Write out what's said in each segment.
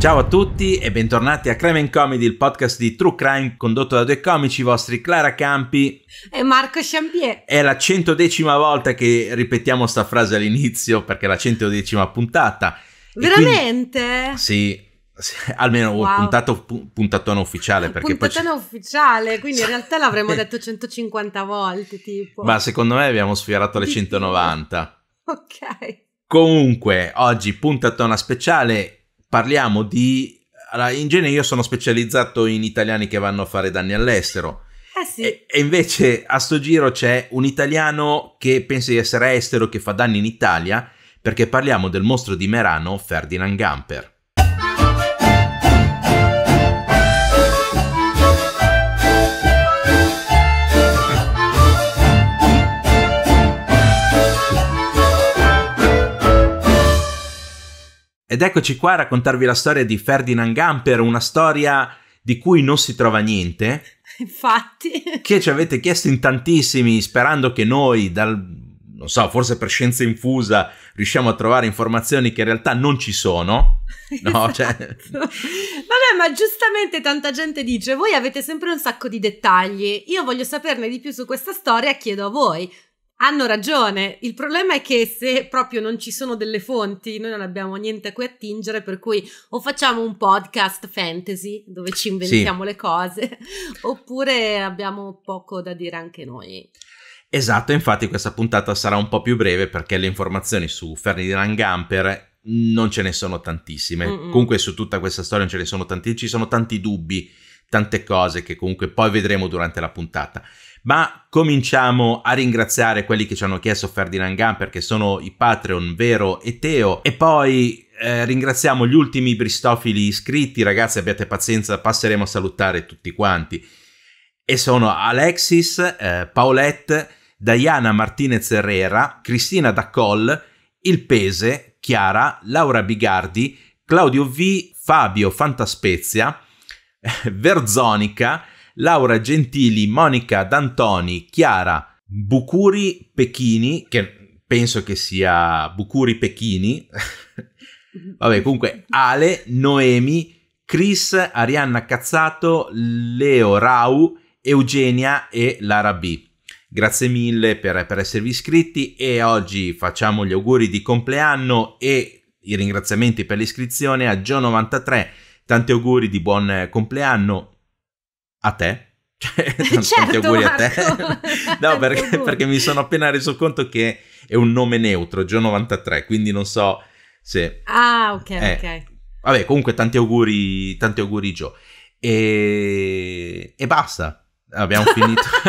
Ciao a tutti e bentornati a Crime Comedy, il podcast di True Crime condotto da due comici vostri Clara Campi e Marco Champier. È la centodecima volta che ripetiamo sta frase all'inizio perché è la centodecima puntata. Veramente? Quindi, sì, sì, almeno wow. puntato, puntatona ufficiale. Puntatona ufficiale, quindi in realtà l'avremmo detto 150 volte tipo. Ma secondo me abbiamo sfiorato le 190. ok. Comunque, oggi puntatona speciale parliamo di... Allora, in genere io sono specializzato in italiani che vanno a fare danni all'estero. Eh sì. e, e invece a sto giro c'è un italiano che pensa di essere estero, che fa danni in Italia, perché parliamo del mostro di Merano, Ferdinand Gamper. Ed eccoci qua a raccontarvi la storia di Ferdinand Gamper, una storia di cui non si trova niente. Infatti. Che ci avete chiesto in tantissimi, sperando che noi, dal, non so, forse per scienza infusa, riusciamo a trovare informazioni che in realtà non ci sono. No, cioè esatto. cioè... Vabbè, ma giustamente tanta gente dice, voi avete sempre un sacco di dettagli, io voglio saperne di più su questa storia, chiedo a voi. Hanno ragione, il problema è che se proprio non ci sono delle fonti, noi non abbiamo niente a cui attingere, per cui o facciamo un podcast fantasy dove ci inventiamo sì. le cose, oppure abbiamo poco da dire anche noi. Esatto, infatti questa puntata sarà un po' più breve perché le informazioni su Ferdinand Gamper non ce ne sono tantissime. Mm-mm. Comunque su tutta questa storia non ce ne sono tantissime, ci sono tanti dubbi, tante cose che comunque poi vedremo durante la puntata. Ma cominciamo a ringraziare quelli che ci hanno chiesto Ferdinand Gun perché sono i Patreon Vero e Teo e poi eh, ringraziamo gli ultimi bristofili iscritti, ragazzi abbiate pazienza, passeremo a salutare tutti quanti. E sono Alexis, eh, Paolette, Diana Martinez Herrera, Cristina Daccol, Il Pese, Chiara, Laura Bigardi, Claudio V, Fabio Fantaspezia, Verzonica, Laura Gentili, Monica D'Antoni, Chiara Bucuri Pechini, che penso che sia Bucuri Pechini, vabbè comunque Ale, Noemi, Chris, Arianna Cazzato, Leo Rau, Eugenia e Lara B. Grazie mille per, per, esservi iscritti e oggi facciamo gli auguri di compleanno e i ringraziamenti per l'iscrizione a Gio93. Tanti auguri di buon eh, compleanno a te. Cioè, tanti certo, auguri Marco. a te. no, perché, perché, mi sono appena reso conto che è un nome neutro, Gio 93, quindi non so se... Ah, ok, eh. ok. Vabbè, comunque tanti auguri, tanti auguri Gio. E, e basta. Abbiamo finito.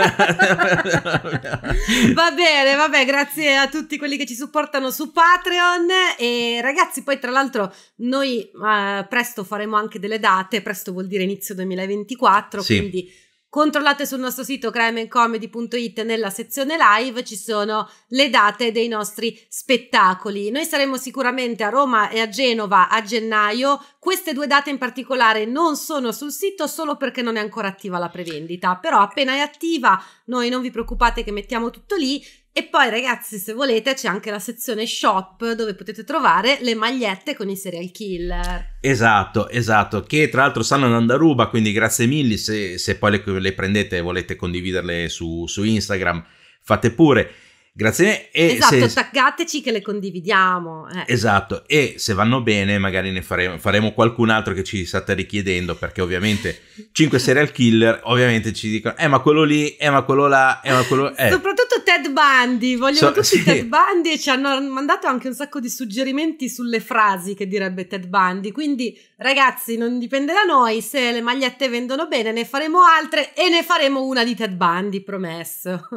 va bene, vabbè, grazie a tutti quelli che ci supportano su Patreon e ragazzi, poi tra l'altro noi eh, presto faremo anche delle date, presto vuol dire inizio 2024, sì. quindi Controllate sul nostro sito crimeandcomedy.it nella sezione live ci sono le date dei nostri spettacoli. Noi saremo sicuramente a Roma e a Genova a gennaio. Queste due date in particolare non sono sul sito solo perché non è ancora attiva la prevendita, però appena è attiva noi non vi preoccupate che mettiamo tutto lì. E poi ragazzi, se volete, c'è anche la sezione shop dove potete trovare le magliette con i serial killer. Esatto, esatto, che tra l'altro stanno andando a ruba, quindi grazie mille se, se poi le, le, prendete e volete condividerle su, su Instagram, fate pure. Grazie. E esatto, se... taggateci che le condividiamo. Eh. Esatto, e se vanno bene magari ne faremo, faremo qualcun altro che ci state richiedendo, perché ovviamente 5 serial killer ovviamente ci dicono, eh ma quello lì, eh ma quello là, eh ma quello... Eh. Soprattutto Ted Bundy, vogliono so, tutti sì. Ted Bundy e ci hanno mandato anche un sacco di suggerimenti sulle frasi che direbbe Ted Bundy. Quindi, ragazzi, non dipende da noi. Se le magliette vendono bene, ne faremo altre e ne faremo una di Ted Bundy, promesso.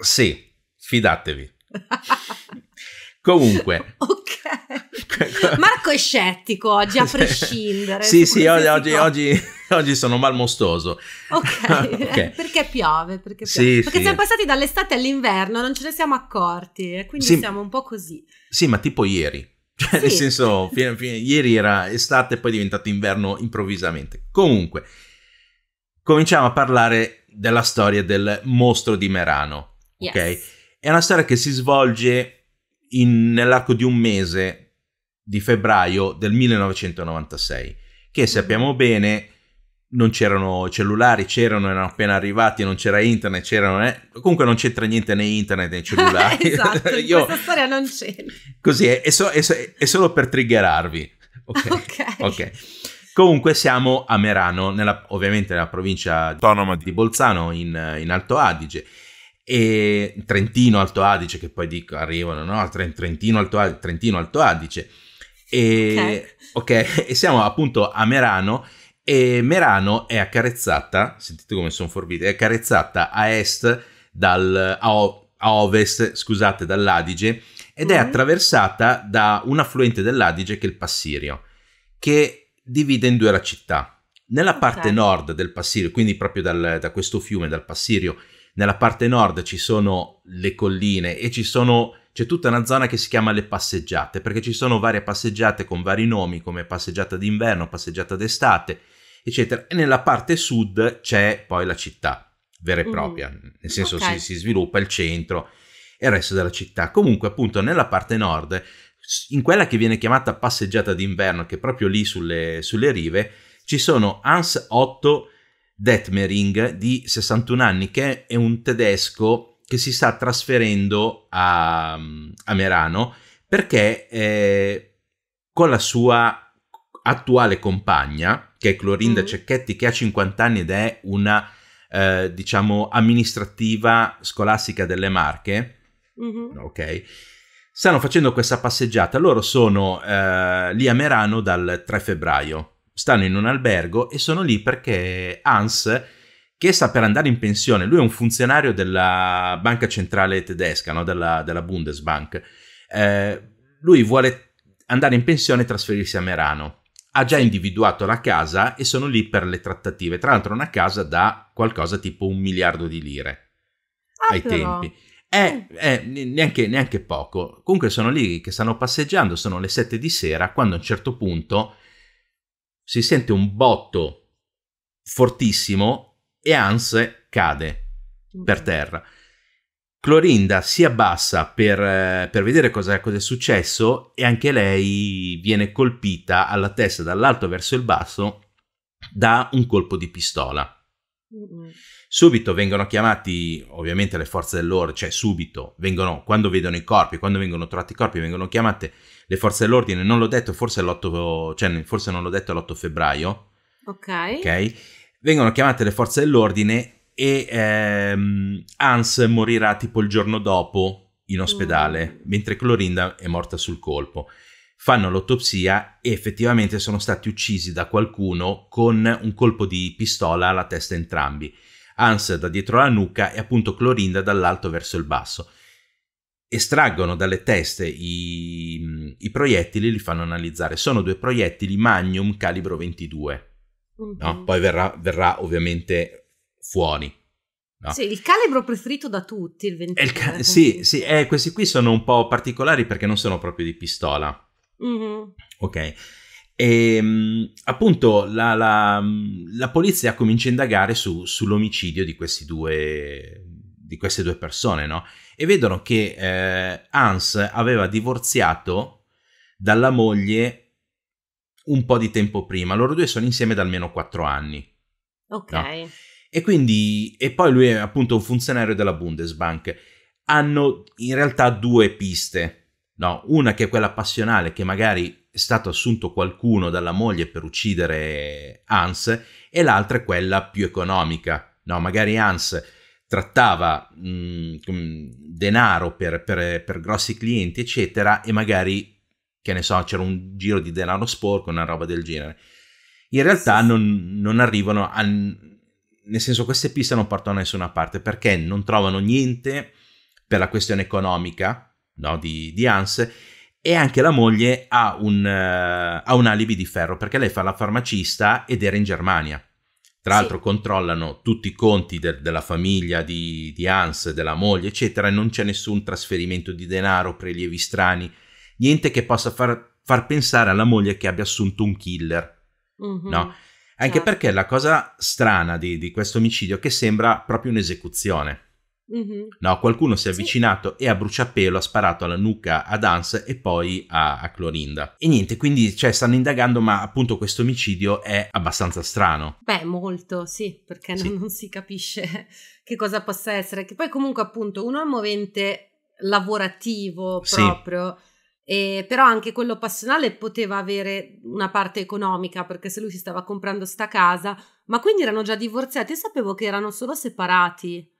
Sì, fidatevi. Comunque. ok. Marco è scettico oggi, a prescindere. sì, sì, oggi, oggi, oggi, oggi, sono malmostoso. Ok, perché piove? Perché, piove. Sì, perché sì. siamo passati dall'estate all'inverno, non ce ne siamo accorti, e quindi sì. siamo un po' così. Sì, ma tipo ieri. Cioè, nel senso, fine, fine, ieri era estate e poi è diventato inverno improvvisamente. Comunque, cominciamo a parlare della storia del mostro di Merano. Yes. Ok? È una storia che si svolge in, nell'arco di un mese di febbraio del 1996, che mm-hmm. sappiamo bene non c'erano cellulari, c'erano, erano appena arrivati, non c'era internet, c'erano... Eh, comunque non c'entra niente né internet né cellulari. esatto, Io, questa storia non c'è. Così è, è, so, è, è, solo per triggerarvi. Ok. okay. okay. Comunque siamo a Merano, nella, ovviamente nella provincia autonoma di Bolzano, in, in Alto Adige e Trentino Alto Adige, che poi dico, arrivano, no? Trentino Alto Adige, Trentino, Alto Adige. E, okay. ok, e siamo appunto a Merano e Merano è accarezzata, sentite come sono forbite, è accarezzata a est, dal, a, o, a ovest, scusate, dall'Adige ed è mm. attraversata da un affluente dell'Adige che è il Passirio, che divide in due la città. Nella parte okay. nord del Passirio, quindi proprio dal, da questo fiume, dal Passirio, nella parte nord ci sono le colline e ci sono c'è tutta una zona che si chiama le passeggiate, perché ci sono varie passeggiate con vari nomi, come passeggiata d'inverno, passeggiata d'estate, eccetera. E nella parte sud c'è poi la città vera e mm. propria, mm. nel senso okay. si, si, sviluppa il centro e il resto della città. Comunque, appunto, nella parte nord, in quella che viene chiamata passeggiata d'inverno, che è proprio lì sulle, sulle rive, ci sono Hans Otto Detmering di 61 anni che è un tedesco che si sta trasferendo a, a Merano perché eh, con la sua attuale compagna, che è Clorinda mm. Cecchetti, che ha 50 anni ed è una, eh, diciamo, amministrativa scolastica delle Marche, mm-hmm. ok, stanno facendo questa passeggiata. Loro sono eh, lì a Merano dal 3 febbraio stanno in un albergo e sono lì perché Hans, che sta per andare in pensione, lui è un funzionario della banca centrale tedesca, no? della, della, Bundesbank, eh, lui vuole andare in pensione e trasferirsi a Merano. Ha già individuato la casa e sono lì per le trattative. Tra l'altro, una casa da qualcosa tipo un miliardo di lire ah, ai però. tempi. È, mm. è neanche, neanche, poco. Comunque sono lì che stanno passeggiando, sono le 7 di sera, quando a un certo punto si sente un botto fortissimo e Hans cade per terra. Clorinda si abbassa per, eh, per vedere cosa, cosa, è successo e anche lei viene colpita alla testa dall'alto verso il basso da un colpo di pistola. Subito vengono chiamati ovviamente le forze dell'ordine, cioè subito vengono, quando vedono i corpi, quando vengono trovati i corpi, vengono chiamate le forze dell'ordine, non l'ho detto, forse, cioè, forse non l'ho detto l'8 febbraio. Ok. Ok. Vengono chiamate le forze dell'ordine e ehm, Hans morirà tipo il giorno dopo in ospedale, mm. mentre Clorinda è morta sul colpo. Fanno l'autopsia e effettivamente sono stati uccisi da qualcuno con un colpo di pistola alla testa entrambi. Hans da dietro la nuca e appunto Clorinda dall'alto verso il basso estraggono dalle teste i, i, proiettili e li fanno analizzare. Sono due proiettili Magnum calibro 22. Mm-hmm. No? Mhm. Poi verrà, verrà, ovviamente fuori. No? Sì, il calibro preferito da tutti, il 22. Il ca- sì, sì eh, questi qui sono un po' particolari perché non sono proprio di pistola. Mm-hmm. Ok. E, ehm, appunto la, la, la, polizia comincia a indagare su, sull'omicidio di, due, di queste due persone, no? e vedono che eh, Hans aveva divorziato dalla moglie un po' di tempo prima. Loro due sono insieme da almeno quattro anni. Ok. No? E quindi, e poi lui è appunto un funzionario della Bundesbank. Hanno in realtà due piste, no? Una che è quella passionale, che magari è stato assunto qualcuno dalla moglie per uccidere Hans, e l'altra è quella più economica, no? Magari Hans trattava mh, mm, denaro per, per, per, grossi clienti, eccetera, e magari, che ne so, c'era un giro di denaro sporco, una roba del genere. In realtà non, non arrivano a... Nel senso, queste piste non portano a nessuna parte perché non trovano niente per la questione economica no, di, di Hans e anche la moglie ha un, uh, ha un alibi di ferro perché lei fa la farmacista ed era in Germania. Tra l'altro sì. controllano tutti i conti de- della famiglia di, di Hans, della moglie, eccetera, e non c'è nessun trasferimento di denaro, prelievi strani, niente che possa far, far pensare alla moglie che abbia assunto un killer. Mm-hmm. No? Anche certo. perché la cosa strana di, di questo omicidio è che sembra proprio un'esecuzione. Mm-hmm. No, qualcuno si è avvicinato sì. e a bruciapelo ha sparato alla nuca a Hans e poi a, a Clorinda. E niente, quindi cioè, stanno indagando, ma appunto questo omicidio è abbastanza strano. Beh, molto, sì, perché sì. Non, non, si capisce che cosa possa essere. Che poi comunque appunto un uomo movente lavorativo proprio. Sì. Eh, però anche quello passionale poteva avere una parte economica perché se lui si stava comprando sta casa, ma quindi erano già divorziati e sapevo che erano solo separati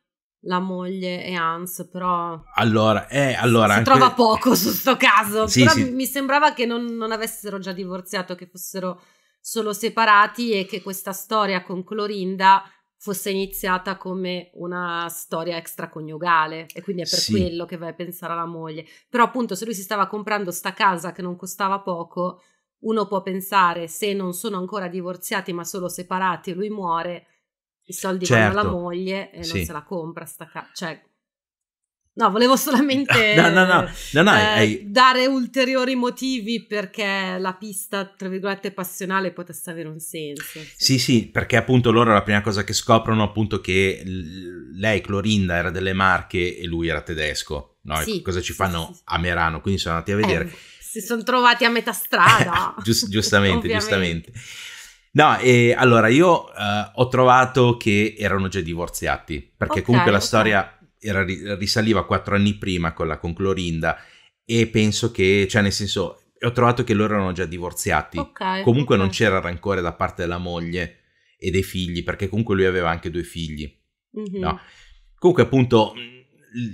la moglie e Hans, però... Allora, eh, allora... Si anche... trova poco su sto caso, sì, però sì. mi sembrava che non, non, avessero già divorziato, che fossero solo separati e che questa storia con Clorinda fosse iniziata come una storia extraconiugale e quindi è per sì. quello che vai a pensare alla moglie. Però appunto se lui si stava comprando sta casa che non costava poco, uno può pensare se non sono ancora divorziati ma solo separati e lui muore i soldi certo. vanno alla certo. moglie e sì. non se la compra sta ca- cioè No, volevo solamente no, no, no. Eh, hai... dare ulteriori motivi perché la pista, tra virgolette, passionale potesse avere un senso. Sì, sì, sì perché appunto loro la prima cosa che scoprono appunto che l- lei, Clorinda, era delle Marche e lui era tedesco. No? Sì, cosa ci fanno sì, a Merano? Quindi sono andati a vedere. Eh, si sono trovati a metà strada. Giust- giustamente, giustamente. No, e allora io uh, ho trovato che erano già divorziati, perché okay, comunque la okay. storia era, risaliva quattro anni prima quella con Clorinda e penso che, cioè nel senso, ho trovato che loro erano già divorziati. Okay, comunque non c'era rancore da parte della moglie e dei figli, perché comunque lui aveva anche due figli. Mm-hmm. No? Comunque appunto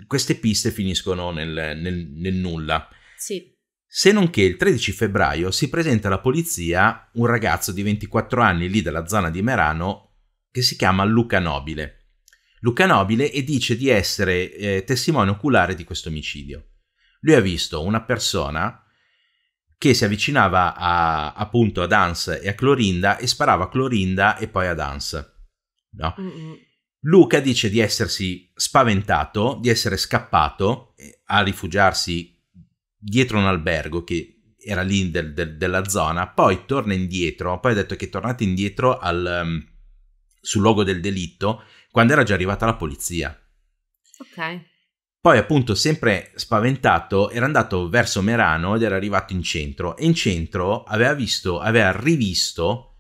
queste piste finiscono nel, nel, nel nulla. Sì. Se non che il 13 febbraio si presenta alla polizia un ragazzo di 24 anni lì dalla zona di Merano che si chiama Luca Nobile. Luca Nobile e dice di essere eh, testimone oculare di questo omicidio. Lui ha visto una persona che si avvicinava a, appunto ad Hans e a Clorinda e sparava a Clorinda e poi ad Hans. No? Luca dice di essersi spaventato, di essere scappato eh, a rifugiarsi dietro un albergo che era lì del, del, della zona, poi torna indietro, poi ha detto che è tornato indietro al, um, sul luogo del delitto quando era già arrivata la polizia. Ok. Poi appunto sempre spaventato era andato verso Merano ed era arrivato in centro e in centro aveva visto, aveva rivisto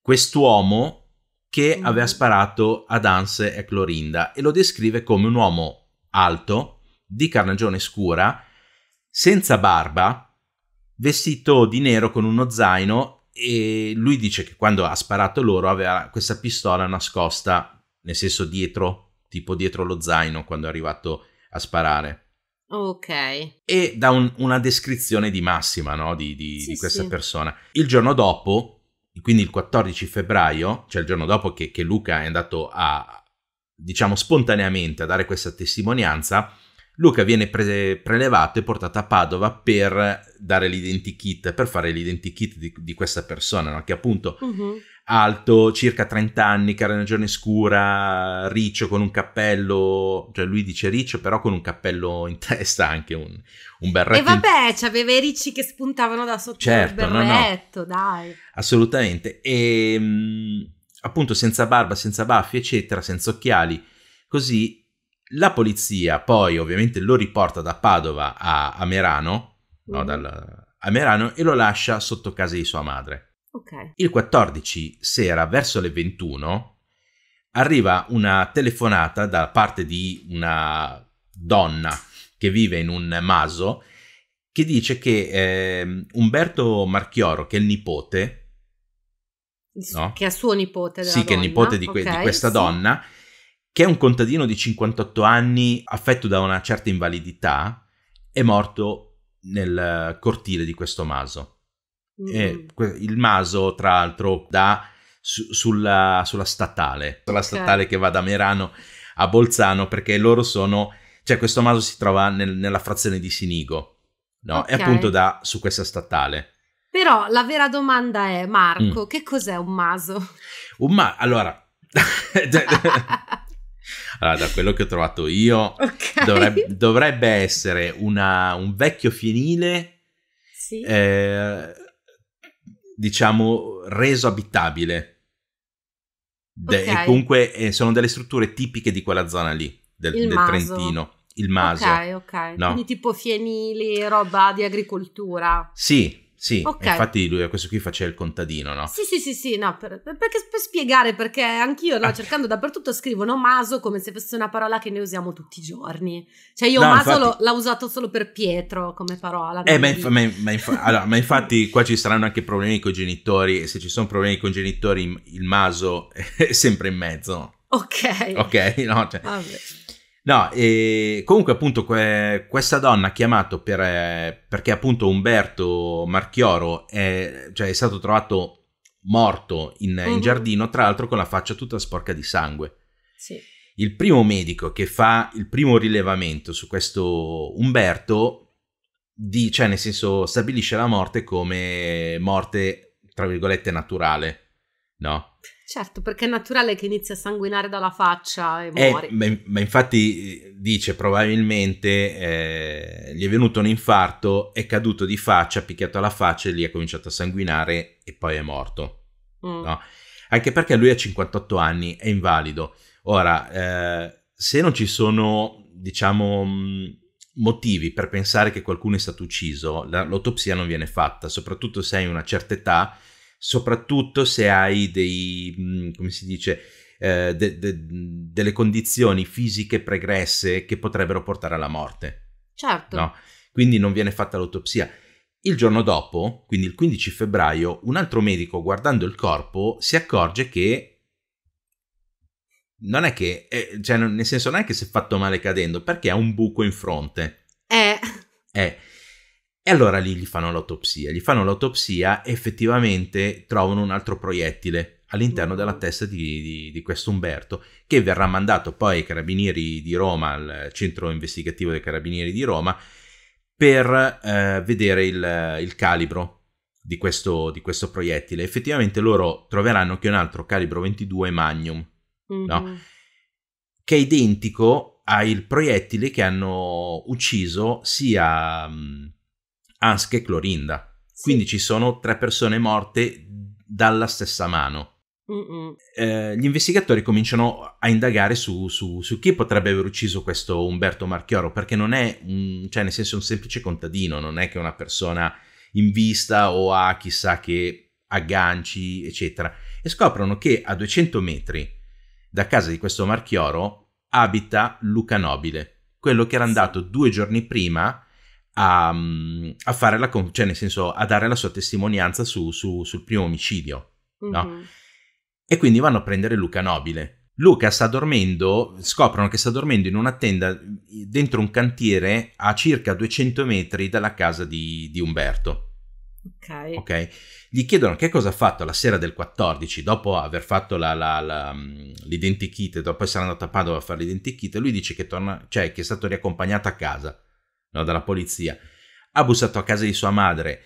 quest'uomo che mm. aveva sparato ad Hans e Clorinda e lo descrive come un uomo alto, di carnagione scura, senza barba, vestito di nero con uno zaino e lui dice che quando ha sparato loro aveva questa pistola nascosta, nel senso dietro, tipo dietro lo zaino quando è arrivato a sparare. Ok. E da un, una descrizione di massima, no? Di, di, sì, di questa sì. persona. Il giorno dopo, quindi il 14 febbraio, cioè il giorno dopo che, che Luca è andato a, diciamo, spontaneamente a dare questa testimonianza, Luca viene pre- prelevato e portato a Padova per dare l'identikit, per fare l'identikit di, di questa persona, no? che appunto uh-huh. alto, circa 30 anni, carnagione scura, riccio con un cappello, cioè lui dice riccio però con un cappello in testa anche, un, un berretto. E vabbè, c'aveva i ricci che spuntavano da sotto certo, il berretto, no, no. dai. Assolutamente, e ehm, mh, appunto senza barba, senza baffi, eccetera, senza occhiali, così la polizia poi ovviamente lo riporta da Padova a, a Merano, mm. no, mhm. dal, a Merano e lo lascia sotto casa di sua madre. Okay. Il 14 sera, verso le 21, arriva una telefonata da parte di una donna che vive in un maso che dice che eh, Umberto Marchioro, che è il nipote, no? che è suo nipote, sì, donna, che è il nipote di, que- okay, di questa sì. donna, che è un contadino di 58 anni affetto da una certa invalidità, è morto nel cortile di questo maso. Mm. il maso, tra l'altro, da su, sulla, sulla, statale, sulla statale okay. che va da Merano a Bolzano, perché loro sono, cioè questo maso si trova nel, nella frazione di Sinigo, no? Okay. E appunto da, su questa statale. Però la vera domanda è, Marco, mm. che cos'è un maso? Un ma- allora, cioè, Allora, da quello che ho trovato io, okay. dovreb- dovrebbe essere una, un vecchio fienile, sì. eh, diciamo, reso abitabile. De- okay. E comunque eh, sono delle strutture tipiche di quella zona lì, del, del Trentino. Il maso. Ok, ok. No? Quindi tipo fienili, roba di agricoltura. Sì, sì, okay. infatti lui, questo qui faceva il contadino, no? Sì, sì, sì, sì, no, per, perché, per spiegare, perché anch'io, no, ah. cercando dappertutto, scrivo nomaso come se fosse una parola che noi usiamo tutti i giorni. Cioè io no, maso infatti... l'ho usato solo per Pietro come parola. Eh, ma, inf- ma, ma, inf- allora, ma, infatti qua ci saranno anche problemi con i genitori e se ci sono problemi con i genitori il maso è sempre in mezzo. Ok. Ok, no, cioè... Vabbè. No, e comunque appunto que- questa donna ha chiamato per, eh, perché appunto Umberto Marchioro è, cioè, è stato trovato morto in, mm-hmm. in, mhm. giardino, tra l'altro con la faccia tutta sporca di sangue. Sì. Il primo medico che fa il primo rilevamento su questo Umberto, di, cioè nel senso stabilisce la morte come morte, tra virgolette, naturale, no? Certo, perché è naturale che inizi a sanguinare dalla faccia e eh, muori. Eh, ma, ma, infatti eh, dice probabilmente eh, gli è venuto un infarto, è caduto di faccia, ha picchiato alla faccia e lì ha cominciato a sanguinare e poi è morto. Mm. No? Anche perché lui ha 58 anni, è invalido. Ora, eh, se non ci sono, diciamo, mm, motivi per pensare che qualcuno è stato ucciso, l'autopsia non viene fatta, soprattutto se hai una certa età soprattutto se hai dei, mm, come si dice, eh, de, de, delle condizioni fisiche pregresse che potrebbero portare alla morte. Certo. No? Quindi non viene fatta l'autopsia. Il giorno dopo, quindi il 15 febbraio, un altro medico guardando il corpo si accorge che non è che, eh, cioè, nel senso, non è che si è fatto male cadendo, perché ha un buco in fronte. Eh. Eh. E allora lì gli fanno l'autopsia. Gli fanno l'autopsia e effettivamente trovano un altro proiettile all'interno della mm. testa di, di, di questo Umberto, che verrà mandato poi ai Carabinieri di Roma, al centro investigativo dei Carabinieri di Roma, per eh, vedere il, il calibro di questo, di questo, proiettile. Effettivamente loro troveranno che un altro calibro 22 Magnum, mm-hmm. no? che è identico al proiettile che hanno ucciso sia... Mh, mm, Anske e Clorinda. Sì. Quindi ci sono tre persone morte dalla stessa mano. Eh, gli investigatori cominciano a indagare su, su, su, chi potrebbe aver ucciso questo Umberto Marchioro, perché non è un, cioè nel senso un semplice contadino, non è che è una persona in vista o ha chissà che agganci, eccetera. E scoprono che a 200 metri da casa di questo Marchioro abita Luca Nobile, quello che era andato due giorni prima a, a, fare la, cioè nel senso, a dare la sua testimonianza su, su, sul primo omicidio, mm-hmm. no? E quindi vanno a prendere Luca Nobile. Luca sta dormendo, scoprono che sta dormendo in una tenda dentro un cantiere a circa 200 metri dalla casa di, di Umberto. Okay. ok. Gli chiedono che cosa ha fatto la sera del 14, dopo aver fatto la, la, la, mm, l'identikit, dopo essere andato a Padova a fare l'identikit, lui dice che, torna, cioè, che è stato riaccompagnato a casa no, dalla polizia. Ha bussato a casa di sua madre.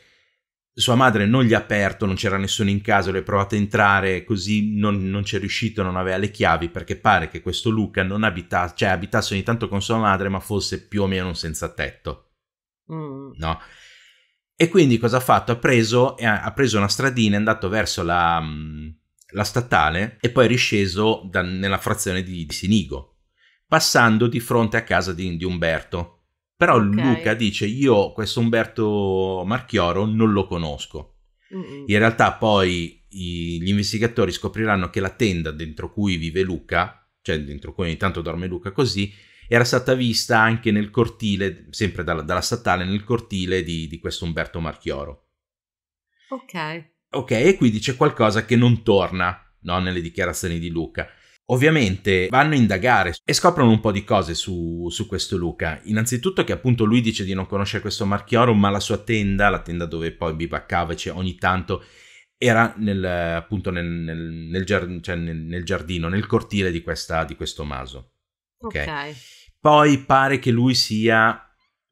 Sua madre non gli ha aperto, non c'era nessuno in casa, lui ha provato a entrare, così non, non c'è riuscito, non aveva le chiavi, perché pare che questo Luca non abitasse, cioè abitasse ogni tanto con sua madre, ma fosse più o meno un senza tetto. Mm. No? E quindi cosa ha fatto? Ha preso, eh, ha preso, una stradina, è andato verso la, mm, la statale e poi è risceso da, nella frazione di, di, Sinigo, passando di fronte a casa di, di Umberto. Però okay. Luca dice io questo Umberto Marchioro non lo conosco. Mm-mm. In realtà poi i, gli investigatori scopriranno che la tenda dentro cui vive Luca, cioè dentro cui ogni tanto dorme Luca così, era stata vista anche nel cortile, sempre dalla, dalla statale, nel cortile di, di questo Umberto Marchioro. Ok. Ok, e qui dice qualcosa che non torna no, nelle dichiarazioni di Luca. Ovviamente vanno a indagare e scoprono un po' di cose su, su, questo Luca. Innanzitutto che appunto lui dice di non conoscere questo Marchioro, ma la sua tenda, la tenda dove poi bivaccava cioè ogni tanto, era nel, appunto nel, nel, nel, giard- cioè nel giardino, nel cortile di, questa, di questo maso. Okay? ok. Poi pare che lui sia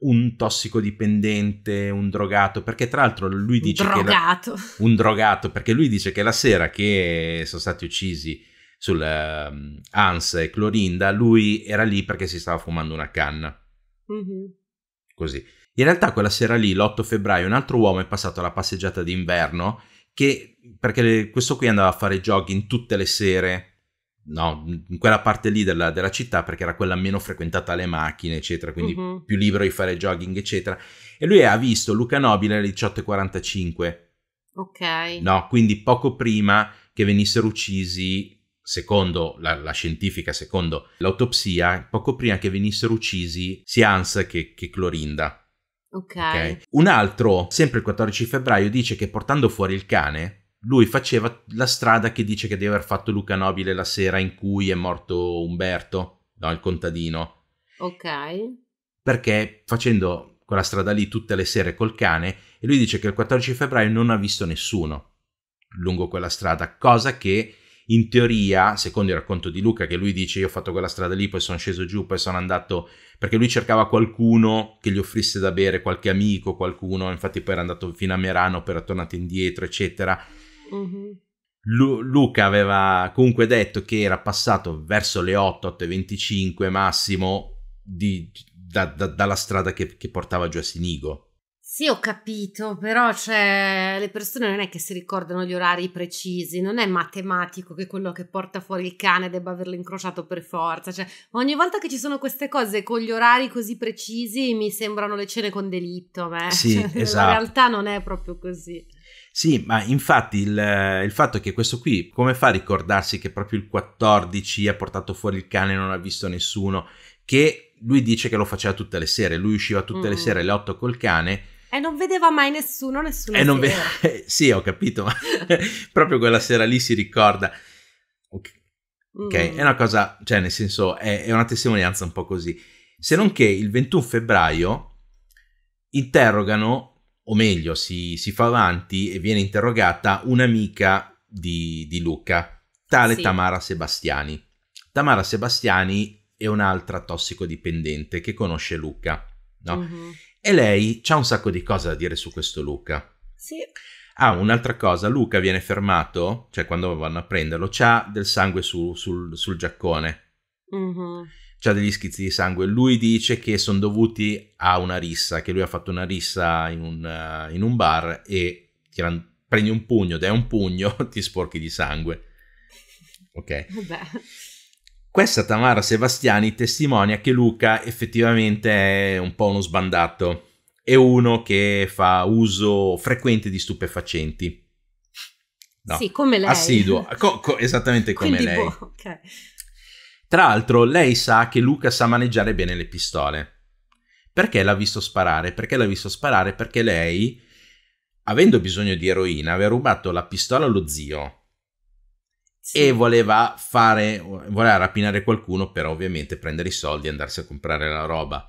un tossicodipendente, un drogato, perché tra l'altro lui dice... Drogato. Che la, un drogato, perché lui dice che la sera che sono stati uccisi sul um, Hans e Clorinda, lui era lì perché si stava fumando una canna. Mm-hmm. Così. In realtà quella sera lì, l'8 febbraio, un altro uomo è passato alla passeggiata d'inverno che, perché questo qui andava a fare jogging tutte le sere no, in quella parte lì della, della, città perché era quella meno frequentata alle macchine, eccetera, quindi uh-huh. più libero di fare jogging, eccetera. E lui ha visto Luca Nobile alle 18.45. Ok. No, quindi poco prima che venissero uccisi secondo la, la, scientifica, secondo l'autopsia, poco prima che venissero uccisi sia Hans che, che Clorinda. Okay. ok. Un altro, sempre il 14 febbraio, dice che portando fuori il cane, lui faceva la strada che dice che deve aver fatto Luca Nobile la sera in cui è morto Umberto, no, il contadino. Ok. Perché facendo quella strada lì tutte le sere col cane, e lui dice che il 14 febbraio non ha visto nessuno lungo quella strada, cosa che in teoria, secondo il racconto di Luca, che lui dice io ho fatto quella strada lì, poi sono sceso giù, poi sono andato, perché lui cercava qualcuno che gli offrisse da bere, qualche amico, qualcuno, infatti poi era andato fino a Merano, poi era tornato indietro, eccetera. Mm-hmm. Lu- Luca aveva comunque detto che era passato verso le 8, 8 e 25 massimo di, da, da, dalla strada che, che portava giù a Sinigo sì, ho capito, però cioè, le persone non è che si ricordano gli orari precisi, non è matematico che quello che porta fuori il cane debba averlo incrociato per forza. Cioè, ogni volta che ci sono queste cose con gli orari così precisi mi sembrano le cene con delitto. Beh. Sì, cioè, esatto. in realtà non è proprio così. Sì, ma infatti il, eh, il, fatto è che questo qui, come fa a ricordarsi che proprio il 14 ha portato fuori il cane e non ha visto nessuno? Che lui dice che lo faceva tutte le sere, lui usciva tutte mm. le sere alle 8 col cane e non vedeva mai nessuno, nessuno. E non ve- sì, ho capito, ma proprio quella sera lì si ricorda. Ok, okay. Mm. è una cosa, cioè nel senso, è, è, una testimonianza un po' così. Se non che il 21 febbraio interrogano, o meglio, si, si fa avanti e viene interrogata un'amica di, di Luca, tale sì. Tamara Sebastiani. Tamara Sebastiani è un'altra tossicodipendente che conosce Luca, no? Mm-hmm. E lei ha un sacco di cose da dire su questo Luca. Sì. Ah, un'altra cosa, Luca viene fermato, cioè quando vanno a prenderlo, c'ha del sangue su, sul, sul, giaccone. Mm-hmm. C'ha degli schizzi di sangue. Lui dice che sono dovuti a una rissa, che lui ha fatto una rissa in un, eh, in un bar e tirando, prendi un pugno, dai un pugno, ti sporchi di sangue. Ok. Vabbè. Questa Tamara Sebastiani testimonia che Luca effettivamente è un po' uno sbandato È uno che fa uso frequente di stupefacenti. No, sì, come lei. Assiduo, co- co- esattamente come Quindi, lei. Boh, okay. Tra l'altro, lei sa che Luca sa maneggiare bene le pistole. Perché l'ha visto sparare? Perché l'ha visto sparare? Perché lei, avendo bisogno di eroina, aveva rubato la pistola allo zio e voleva fare, voleva rapinare qualcuno per ovviamente prendere i soldi e andarsi a comprare la roba.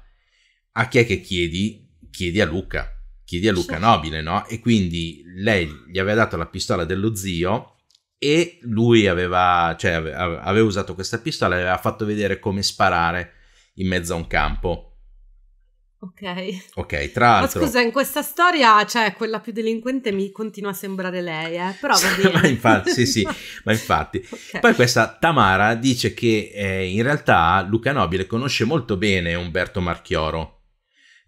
A chi è che chiedi? Chiedi a Luca, chiedi a Luca sì. Nobile, no? E quindi lei gli aveva dato la pistola dello zio e lui aveva, cioè, aveva usato questa pistola e aveva fatto vedere come sparare in mezzo a un campo Ok. Ok, tra l'altro... Ma scusa, in questa storia, cioè, quella più delinquente mi continua a sembrare lei, eh? però va bene. ma infatti, sì, sì, ma infatti. Okay. Poi questa Tamara dice che eh, in realtà Luca Nobile conosce molto bene Umberto Marchioro,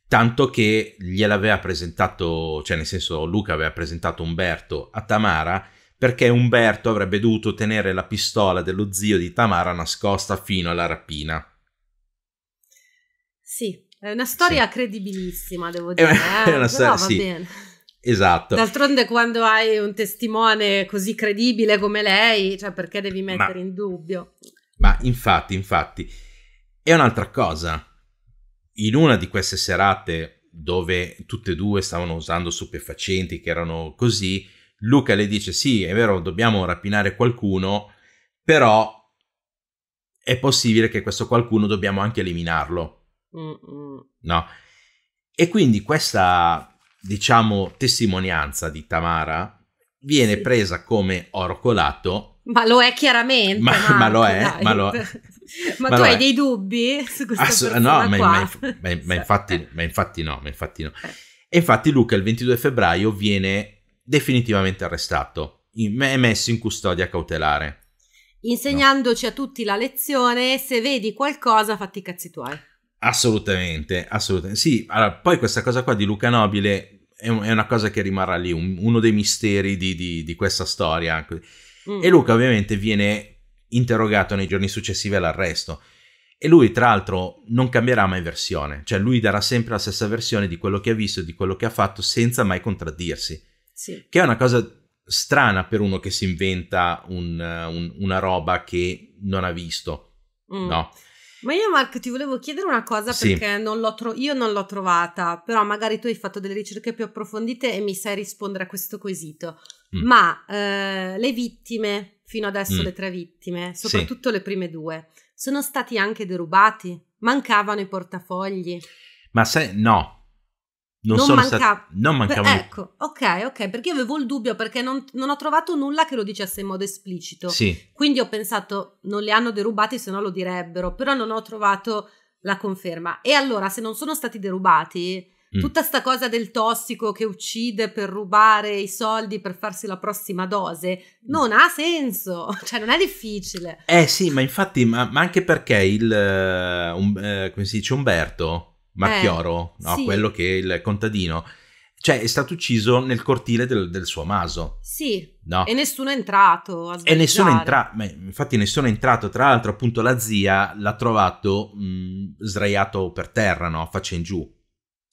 tanto che gliel'aveva presentato, cioè nel senso Luca aveva presentato Umberto a Tamara perché Umberto avrebbe dovuto tenere la pistola dello zio di Tamara nascosta fino alla rapina. È una storia sì. credibilissima, devo dire. È una, eh? storia, sì. Bene. Esatto. D'altronde quando hai un testimone così credibile come lei, cioè perché devi mettere ma, in dubbio? Ma infatti, infatti, è un'altra cosa. In una di queste serate dove tutte e due stavano usando stupefacenti che erano così, Luca le dice sì, è vero, dobbiamo rapinare qualcuno, però è possibile che questo qualcuno dobbiamo anche eliminarlo Mm-mm. No? E quindi questa, diciamo, testimonianza di Tamara viene sì. presa come oro colato. Ma lo è chiaramente. Ma, Marco, ma lo è, ma lo è. ma, ma tu hai è. dei dubbi su questa Ass- No, ma, ma, ma, infatti, ma infatti no, ma infatti no. Eh. E infatti Luca il 22 febbraio viene definitivamente arrestato e messo in custodia cautelare. Insegnandoci no. a tutti la lezione, se vedi qualcosa fatti i cazzi tuoi. Assolutamente, assolutamente. Sì, allora, poi questa cosa qua di Luca Nobile è, un, è una cosa che rimarrà lì, un, uno dei misteri di, di, di questa storia. Mm. E Luca ovviamente viene interrogato nei giorni successivi all'arresto. E lui, tra l'altro, non cambierà mai versione, cioè lui darà sempre la stessa versione di quello che ha visto, di quello che ha fatto, senza mai contraddirsi. Sì. Che è una cosa strana per uno che si inventa un, una roba che non ha visto, mm. no? Ma io, Marco, ti volevo chiedere una cosa sì. perché non l'ho tro- io non l'ho trovata, però magari tu hai fatto delle ricerche più approfondite e mi sai rispondere a questo quesito. Mm. Ma eh, le vittime, fino adesso mm. le tre vittime, soprattutto sì. le prime due, sono stati anche derubati? Mancavano i portafogli? Ma se no, non, non, manca... stat- non mancavano. Ecco, ok, ok, perché io avevo il dubbio perché non, non, ho trovato nulla che lo dicesse in modo esplicito. Sì. Quindi ho pensato, non li hanno derubati, se no lo direbbero, però non ho trovato la conferma. E allora, se non sono stati derubati, mm. tutta sta cosa del tossico che uccide per rubare i soldi per farsi la prossima dose, mm. non ha senso, cioè non è difficile. Eh sì, ma infatti, ma, ma anche perché il, uh, um, uh, come si dice, Umberto Macchioro, eh, no? sì. quello che è il contadino, cioè è stato ucciso nel cortile del, del suo maso. Sì. No? E nessuno è entrato. A e nessuno è entrato, infatti nessuno è entrato, tra l'altro appunto la zia l'ha trovato mh, sdraiato per terra, no? faccia in giù.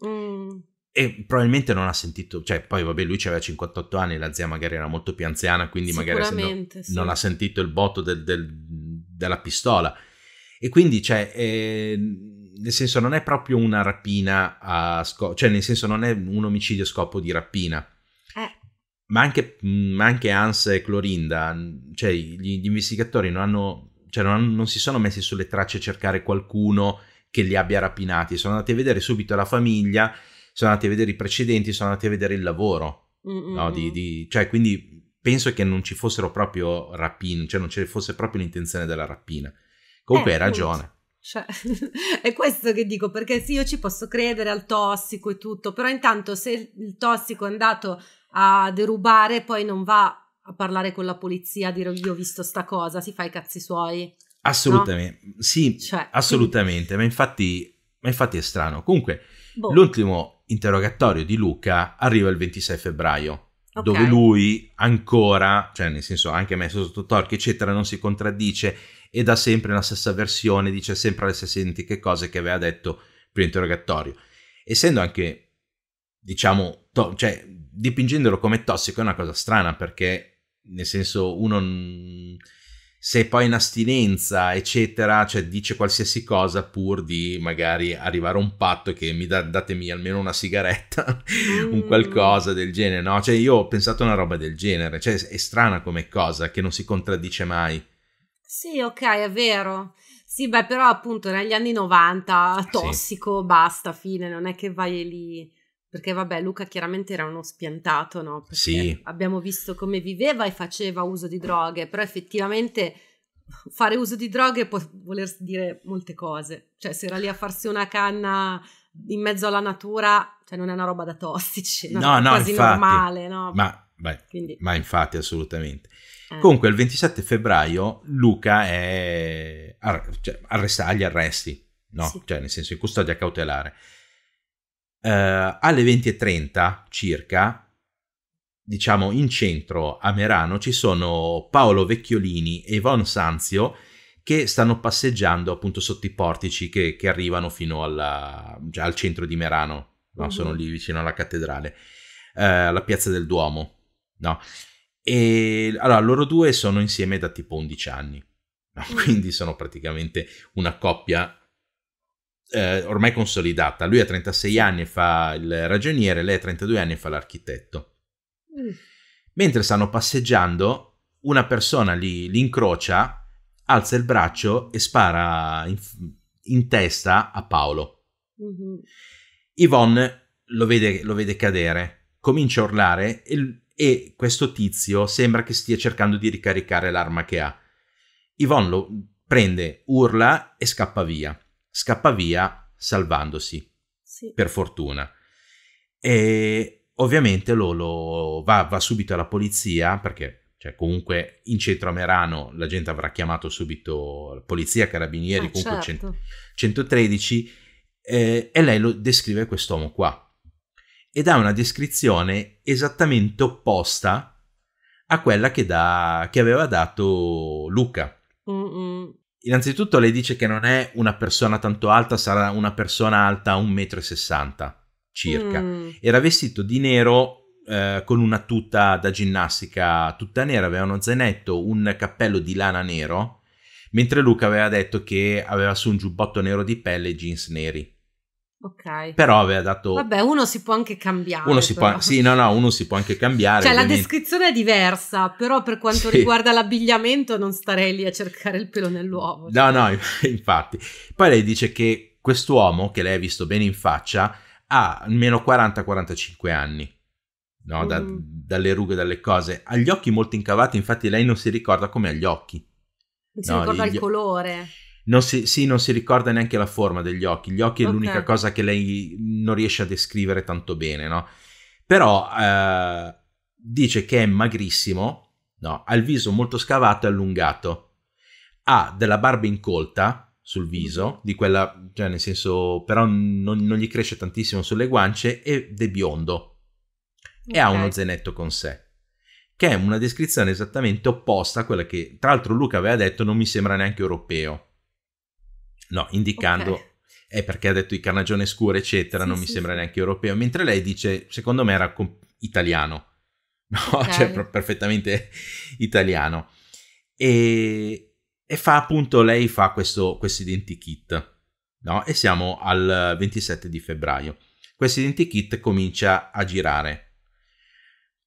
Mm. E probabilmente non ha sentito, cioè poi vabbè lui aveva 58 anni, la zia magari era molto più anziana, quindi magari sendo, sì. non ha sentito il botto del, del, della pistola. E quindi cioè... Eh, nel senso non è proprio una rapina a scopo, cioè nel senso non è un omicidio a scopo di rapina. Eh. Ma anche, mm, ma anche Hans e Clorinda, cioè gli, gli investigatori non, hanno, cioè non, non si sono messi sulle tracce a cercare qualcuno che li abbia rapinati, sono andati a vedere subito la famiglia, sono andati a vedere i precedenti, sono andati a vedere il lavoro. Mm, mm, no, di, di, cioè, quindi penso che non ci fossero proprio rapine, cioè non ci fosse proprio l'intenzione della rapina. Comunque eh, hai ragione. Cioè, è questo che dico, perché sì, io ci posso credere al tossico e tutto, però intanto se il tossico è andato a derubare, poi non va a parlare con la polizia, a dire io ho visto sta cosa, si fa i cazzi suoi. Assolutamente, no? sì, cioè, assolutamente, quindi... ma, infatti, ma infatti è strano. Comunque, boh. l'ultimo interrogatorio di Luca arriva il 26 febbraio, okay. dove lui ancora, cioè nel senso anche messo sotto torchio, eccetera, non si contraddice ed da sempre la stessa versione, dice sempre le stesse identiche cose che aveva detto prima interrogatorio. Essendo anche, diciamo, to- cioè, dipingendolo come tossico è una cosa strana perché, nel senso, uno se poi in astinenza, eccetera, cioè dice qualsiasi cosa pur di magari arrivare a un patto che mi da- datemi almeno una sigaretta, mm. un qualcosa mm. del genere, no? Cioè io ho pensato a una roba del genere, cioè è strana come cosa che non si contraddice mai. Sì, ok, è vero. Sì, beh, però appunto negli anni 90, tossico, sì. basta, fine, non è che vai lì. Perché vabbè, Luca chiaramente era uno spiantato, no? Perché sì. Abbiamo visto come viveva e faceva uso di droghe, però effettivamente fare uso di droghe può voler dire molte cose. Cioè, se era lì a farsi una canna in mezzo alla natura, cioè non è una roba da tossici, no, no, quasi infatti, normale, no? Ma, beh, ma infatti, assolutamente. Mm. Comunque il 27 febbraio Luca è ar- cioè, arrestato agli arresti, no? Sì. Cioè nel senso in custodia cautelare. Uh, alle 20.30 circa, diciamo in centro a Merano, ci sono Paolo Vecchiolini e Ivon Sanzio che stanno passeggiando appunto sotto i portici che, che arrivano fino alla, cioè, al centro di Merano, no? mm-hmm. sono lì vicino alla cattedrale, uh, alla piazza del Duomo. No? E allora loro due sono insieme da tipo 11 anni, mm. quindi sono praticamente una coppia eh, ormai consolidata. Lui ha 36 anni e fa il ragioniere, lei ha 32 anni e fa l'architetto. Mm. Mentre stanno passeggiando, una persona li, li incrocia, alza il braccio e spara in, in testa a Paolo. Mm-hmm. Yvonne lo vede, lo vede cadere, comincia a urlare e e questo tizio sembra che stia cercando di ricaricare l'arma che ha. Yvonne lo prende, urla e scappa via. Scappa via salvandosi, sì. per fortuna. E ovviamente lo va, va subito alla polizia perché cioè comunque in centro a Merano la gente avrà chiamato subito polizia, carabinieri, ah, comunque certo. 113 eh, e lei lo descrive quest'uomo qua e ha una descrizione esattamente opposta a quella che, da, che aveva dato Luca. Mm-mm. Innanzitutto lei dice che non è una persona tanto alta, sarà una persona alta 1,60 m circa. Mm. Era vestito di nero eh, con una tuta da ginnastica tutta nera, aveva uno zainetto, un cappello di lana nero, mentre Luca aveva detto che aveva su un giubbotto nero di pelle e jeans neri. Ok. Però aveva dato... Vabbè, uno si può anche cambiare. Uno si può... Sì, no, no, uno si può anche cambiare. Cioè, ovviamente. la descrizione è diversa, però per quanto sì. riguarda l'abbigliamento non starei lì a cercare il pelo nell'uovo. No, no, infatti. Poi lei dice che quest'uomo, che lei ha visto bene in faccia, ha almeno 40-45 anni. No, mm. da, dalle rughe, dalle cose. Ha gli occhi molto incavati, infatti lei non si ricorda come ha gli occhi. Non si no, ricorda gli... il colore. Non si, sì, non si ricorda neanche la forma degli occhi. Gli occhi è l'unica cosa che lei non riesce a descrivere tanto bene, no? Però eh, dice che è magrissimo, no? Ha il viso molto scavato e allungato. Ha della barba incolta sul viso, mm-hmm. di quella, cioè nel senso, però non, non gli cresce tantissimo sulle guance ed è biondo. Okay. E ha uno zenetto con sé che è una descrizione esattamente opposta a quella che, tra l'altro, Luca aveva detto non mi sembra neanche europeo. No, indicando... Okay. È perché ha detto di carnagione scura, eccetera, sì, non sì, mi sembra neanche europeo. Mentre lei dice, secondo me era com- italiano. No, cioè, okay. cioè per- perfettamente italiano. E, e, fa appunto, lei fa questo identikit, no? E siamo al 27 di febbraio. Questo identikit comincia a girare.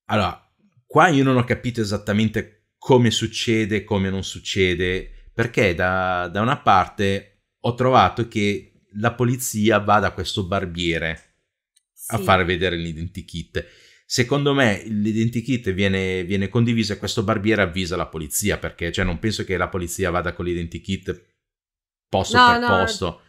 Allora, qua io non ho capito esattamente come succede, come non succede, perché da, da una parte ho trovato che la polizia va da questo barbiere sì. a far vedere l'identikit. Secondo me l'identikit viene, viene condiviso e questo barbiere avvisa la polizia perché cioè, non penso che la polizia vada con l'identikit posto no, per no, posto.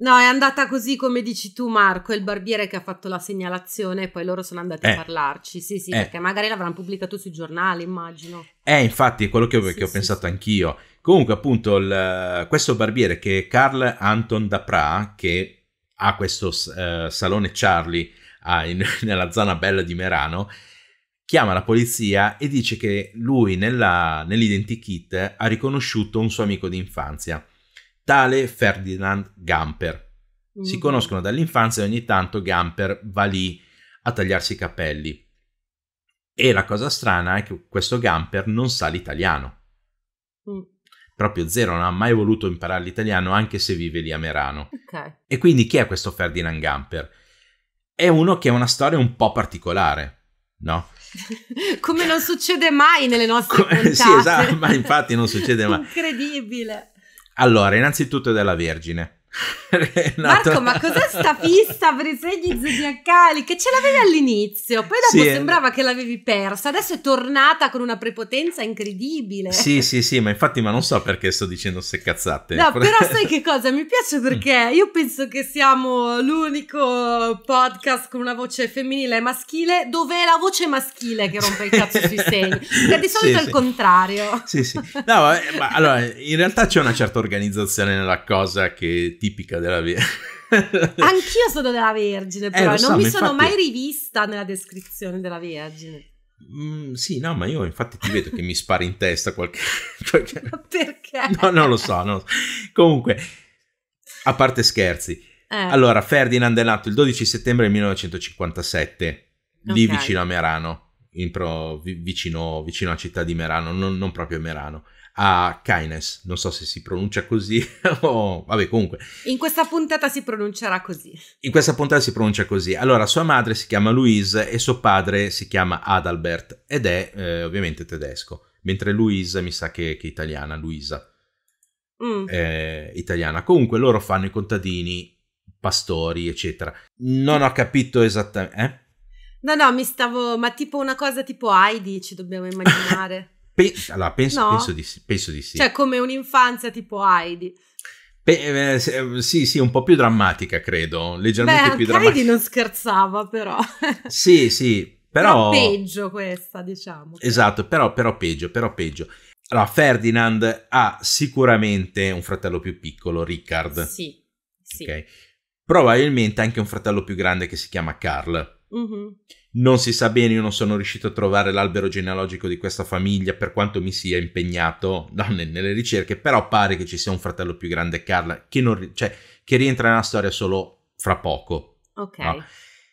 No, è andata così come dici tu Marco, il barbiere che ha fatto la segnalazione e poi loro sono andati eh, a parlarci, sì sì, eh. perché magari l'avranno pubblicato sui giornali immagino. Eh, infatti è quello che ho, sì, che ho sì, pensato anch'io Comunque, appunto, il, eh, questo barbiere che è Carl Anton Dapra, che ha questo uh, salone Charlie ah, in, nella zona bella di Merano, chiama la polizia e dice che lui nella, nell'identikit ha riconosciuto un suo amico di infanzia, tale Ferdinand Gamper. Si mm-hmm. conoscono dall'infanzia e ogni tanto Gamper va lì a tagliarsi i capelli. E la cosa strana è che questo Gamper non sa l'italiano proprio zero, non ha mai voluto imparare l'italiano anche se vive lì a Merano. Okay. E quindi chi è questo Ferdinand Gamper? È uno che ha una storia un po' particolare, no? Come non succede mai nelle nostre Co- Sì, esatto, ma infatti non succede mai. Incredibile. Allora, innanzitutto è della Vergine. Renato. Marco, ma cos'è sta fissa per i segni zodiacali? Che ce l'avevi all'inizio, poi dopo sì, eh, sembrava che l'avevi persa, adesso è tornata con una prepotenza incredibile. Sì, sì, sì, ma infatti ma non so perché sto dicendo se cazzate. No, però sai che cosa? Mi piace perché io penso che siamo l'unico podcast con una voce femminile e maschile dove è la voce maschile che rompe il cazzo sui segni, perché di solito sì, è il contrario. Sì, sì. No, ma, eh, ma allora, in realtà c'è una certa organizzazione nella cosa che ti tipica della Vergine. Anch'io sono della Vergine, eh, però eh, non so, mi sono mai rivista nella descrizione della Vergine. Mm, sì, no, ma io infatti ti vedo che mi spari in testa qualche... qualche... Ma perché? No, non lo so. Non lo so. Comunque, a parte scherzi. Eh. Allora, Ferdinand è nato il 12 settembre 1957, lì vicino a Merano, pro... vicino, vicino alla città di Merano, non, non proprio Merano a Keynes. Non so se si pronuncia così o... Vabbè, comunque. In questa puntata si pronuncerà così. In questa puntata si pronuncia così. Allora, sua madre si chiama Louise e suo padre si chiama Adalbert ed è eh, ovviamente tedesco. Mentre Louise mi sa che, che è italiana, Luisa. Mm. Eh, italiana. Comunque loro fanno i contadini, pastori, eccetera. Non ho capito esattamente... Eh? No, no, mi stavo... Ma tipo una cosa tipo Heidi ci dobbiamo immaginare. Pe- allora, penso, no. penso, di, penso, di, sì. Cioè, come un'infanzia tipo Heidi. Pe- eh, eh, sì, sì, un po' più drammatica, credo. Leggermente Beh, più drammatica. Heidi non scherzava, però. sì, sì. Però... però peggio questa, diciamo. Esatto, però, però peggio, però peggio. Allora, Ferdinand ha sicuramente un fratello più piccolo, Riccard. Sì, sì. Okay? Probabilmente anche un fratello più grande che si chiama Carl. Mm-hmm non si sa bene, io non sono riuscito a trovare l'albero genealogico di questa famiglia per quanto mi sia impegnato nelle ricerche, però pare che ci sia un fratello più grande Carla che, non, cioè, che rientra nella storia solo fra poco. Ok. No?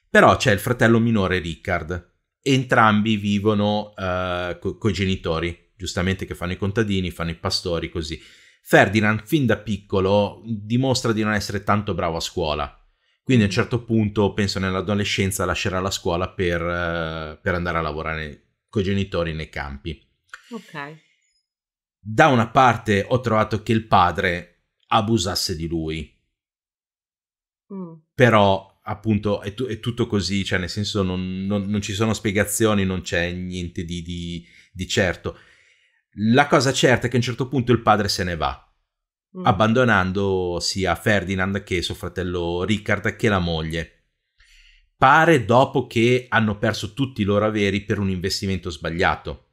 Però c'è il fratello minore Riccard, entrambi vivono uh, co- coi genitori, giustamente che fanno i contadini, fanno i pastori, così. Ferdinand fin da piccolo dimostra di non essere tanto bravo a scuola quindi a un certo punto, penso nell'adolescenza, lascerà la scuola per, eh, per andare a lavorare con i genitori nei campi. Ok. Da una parte ho trovato che il padre abusasse di lui, mm. però appunto è, t- è, tutto così, cioè nel senso non, non, non, ci sono spiegazioni, non c'è niente di, di, di certo. La cosa certa è che a un certo punto il padre se ne va Mm. abbandonando sia Ferdinand che suo fratello Richard che la moglie. Pare dopo che hanno perso tutti i loro averi per un investimento sbagliato.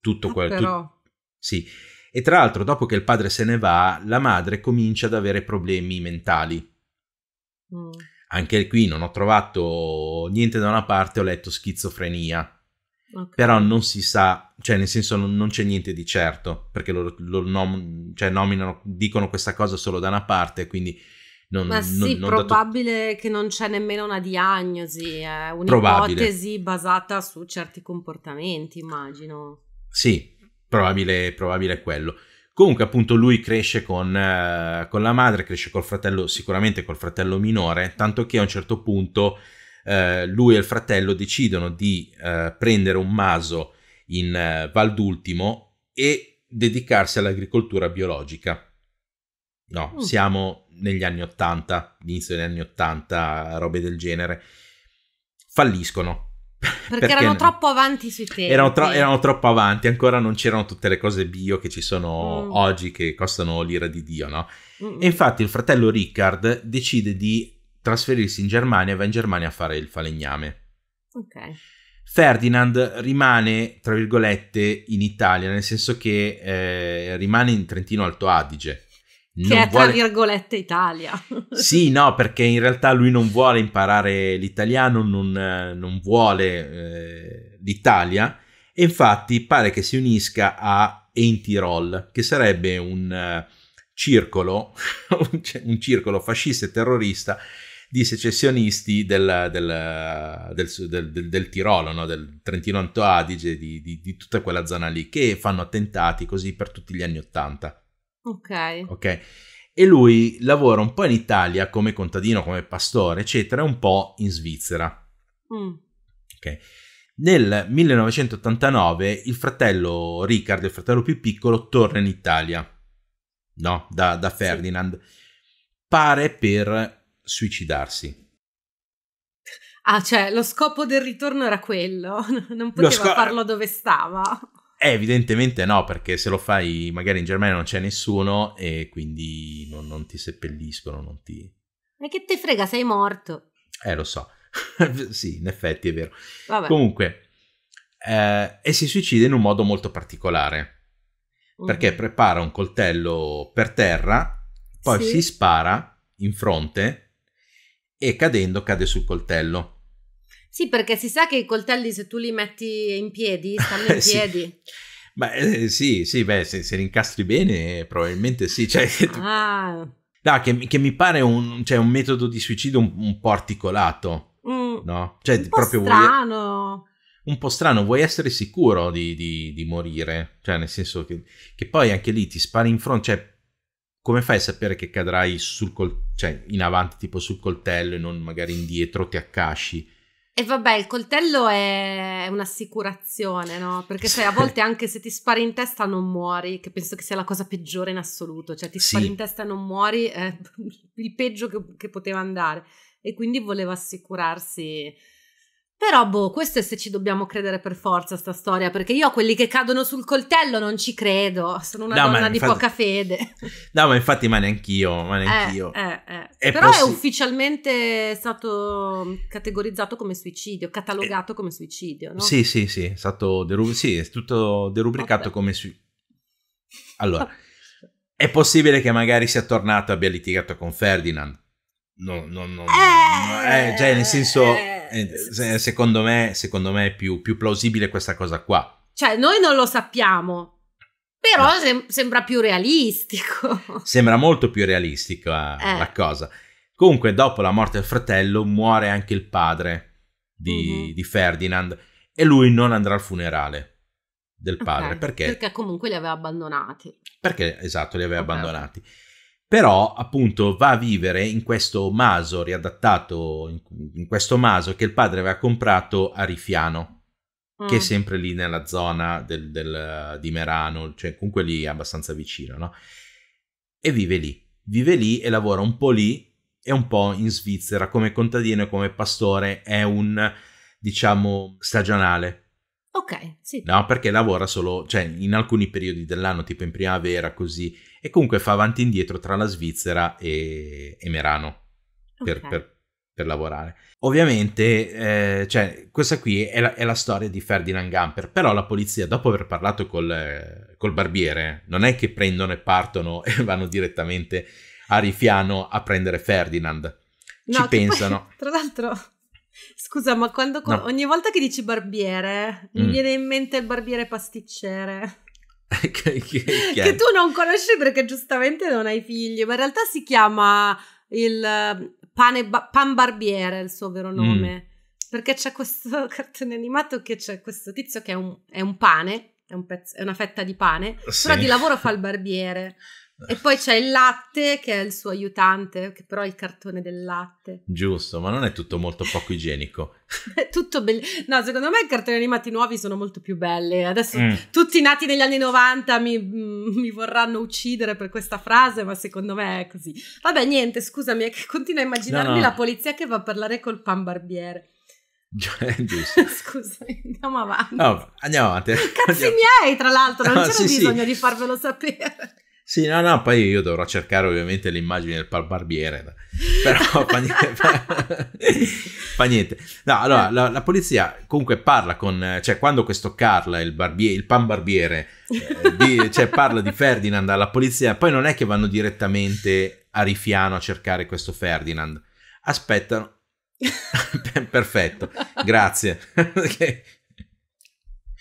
Tutto ah, quello. Tu- sì. E tra l'altro, dopo che il padre se ne va, la madre comincia ad avere problemi mentali. Mm. Anche qui non ho trovato niente da una parte, ho letto schizofrenia Okay. Però non si sa, cioè nel senso non, non c'è niente di certo, perché lo, lo nom- cioè nominano, dicono questa cosa solo da una parte, quindi non, Ma sì, non, probabile dato... che non c'è nemmeno una diagnosi, eh, un'ipotesi basata su certi comportamenti, immagino. Sì, probabile, probabile quello. Comunque, appunto, lui cresce con, eh, con la madre, cresce col fratello, sicuramente col fratello minore, tanto che a un certo punto eh, lui e il fratello decidono di eh, prendere un maso in eh, Val d'Ultimo e dedicarsi all'agricoltura biologica. No, mm. siamo negli anni 80, inizio degli anni 80, robe del genere. Falliscono. Perché, perché erano troppo avanti sui tempi. Erano, tro- erano, troppo avanti, ancora non c'erano tutte le cose bio che ci sono mm. oggi che costano l'ira di Dio, no? Mm. E infatti il fratello Riccard decide di trasferirsi in Germania e va in Germania a fare il falegname. Ok. Ferdinand rimane, tra virgolette, in Italia, nel senso che eh, rimane in Trentino Alto Adige. Non che è tra virgolette Italia. sì, no, perché in realtà lui non vuole imparare l'italiano, non, eh, non vuole eh, l'Italia e infatti pare che si unisca a Entirol, che sarebbe un uh, circolo, cioè, un circolo fascista e terrorista di secessionisti del, del, del, del Tirolo, no? del Trentino Alto Adige, di, di, di, tutta quella zona lì, che fanno attentati così per tutti gli anni Ottanta. Ok. Ok. E lui lavora un po' in Italia come contadino, come pastore, eccetera, un po' in Svizzera. Mm. Ok. Nel 1989 il fratello Riccardo, il fratello più piccolo, torna in Italia, no? Da, da Ferdinand. Pare per suicidarsi. Ah, cioè, lo scopo del ritorno era quello, non poteva sco- farlo dove stava. Eh, evidentemente no, perché se lo fai magari in Germania non c'è nessuno e quindi non, non ti seppelliscono, non ti... Ma che te frega, sei morto. Eh, lo so. sì, in effetti è vero. Vabbè. Comunque, eh, e si suicida in un modo molto particolare. Mm. Perché prepara un coltello per terra, poi sì. si spara in fronte e cadendo cade sul coltello. Sì, perché si sa che i coltelli se tu li metti in piedi, stanno in sì. piedi. Ma eh, sì, sì, beh, se, se, li incastri bene probabilmente sì. Cioè, ah. no, che, che, mi pare un, cioè, un, metodo di suicidio un, un po' articolato, mm. no? Cioè, un proprio po' strano. Vuoi, un po' strano, vuoi essere sicuro di, di, di morire, cioè nel senso che, che, poi anche lì ti spari in fronte, cioè come fai a sapere che cadrai sul col- cioè in avanti tipo sul coltello e non magari indietro ti accasci? E vabbè, il coltello è un'assicurazione, no? Perché cioè, a volte anche se ti spari in testa non muori, che penso che sia la cosa peggiore in assoluto. Cioè, ti spari sì. in testa e non muori è il peggio che, che poteva andare. E quindi voleva assicurarsi però, boh, questo è se ci dobbiamo credere per forza sta storia, perché io a quelli che cadono sul coltello non ci credo, sono una no, donna infatti, di poca fede. No, ma infatti, ma neanch'io, ma eh, neanch'io. Eh, eh, eh. Però possi- è ufficialmente stato categorizzato come suicidio, catalogato eh. come suicidio, no? Sì, sì, sì, è stato derub- sì, è tutto derubricato Vabbè. come suicidio. Allora, è possibile che magari sia tornato e abbia litigato con Ferdinand. No, no, no, eh, eh, cioè nel senso eh, eh, eh, secondo me, secondo me è più, più, plausibile questa cosa qua. Cioè, noi non lo sappiamo, però no. sem- sembra più realistico. Sembra molto più realistica eh. la cosa. Comunque, dopo la morte del fratello, muore anche il padre di, uh-huh. di Ferdinand e lui non andrà al funerale del padre okay, perché? perché comunque li aveva abbandonati. Perché esatto, li aveva okay. abbandonati però appunto va a vivere in questo maso riadattato, in, in questo maso che il padre aveva comprato a Rifiano che è mm. sempre lì nella zona del, del, di Merano, cioè comunque lì abbastanza vicino, no? E vive lì, vive lì e lavora un po' lì e un po' in Svizzera come contadino e come pastore, è un diciamo stagionale sì. No, perché lavora solo, cioè in alcuni periodi dell'anno, tipo in primavera, così, e comunque fa avanti e indietro tra la Svizzera e, e Merano okay. per, per, per, lavorare. Ovviamente, eh, cioè, questa qui è la, è la, storia di Ferdinand Gamper, però la polizia, dopo aver parlato col, col barbiere, non è che prendono e partono e vanno direttamente a Rifiano a prendere Ferdinand. No, Ci pensano. Poi, tra l'altro Scusa, ma quando, no. ogni volta che dici barbiere, mm. mi viene in mente il barbiere pasticcere. che, che, che tu non conosci perché giustamente non hai figli, ma in realtà si chiama il ehm, pane, pan barbiere, il suo vero mm. nome. Mm. Perché c'è questo cartone animato che c'è questo tizio che è un, è un pane, è, un pezzo, è, una fetta di pane, sì. però di lavoro fa il barbiere. E poi c'è il latte che è il suo aiutante, che però è il cartone del latte. Giusto, ma non è tutto molto poco igienico. è tutto bello. No, secondo me i cartoni animati nuovi sono molto più belli. Adesso mm. tutti nati negli anni 90 mi, mm, mi, vorranno uccidere per questa frase, ma secondo me è così. Vabbè, niente, scusami, è che continuo a immaginarmi no, no. la polizia che va a parlare col pan barbiere. Giusto. Scusa, andiamo avanti. No, andiamo avanti. Cazzi andiamo. miei, tra l'altro, non no, c'era sì, bisogno sì. di farvelo sapere. Sì, no, no, poi io dovrò cercare ovviamente le immagini del barbiere, però fa niente. fa niente. No, allora, eh. la, la, polizia comunque parla con, cioè quando questo Carla, il, barbiere, il pan barbiere, eh, di, cioè, parla di Ferdinand alla polizia, poi non è che vanno direttamente a Rifiano a cercare questo Ferdinand, aspettano. Perfetto, grazie.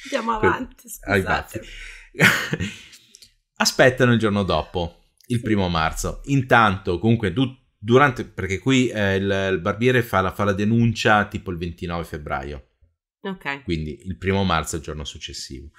Andiamo avanti, ah, scusate aspettano il giorno dopo, il primo marzo. Intanto, comunque, du- durante, perché qui eh, il, il, barbiere fa la, fa la denuncia tipo il 29 febbraio. Ok. Quindi il primo marzo il giorno successivo.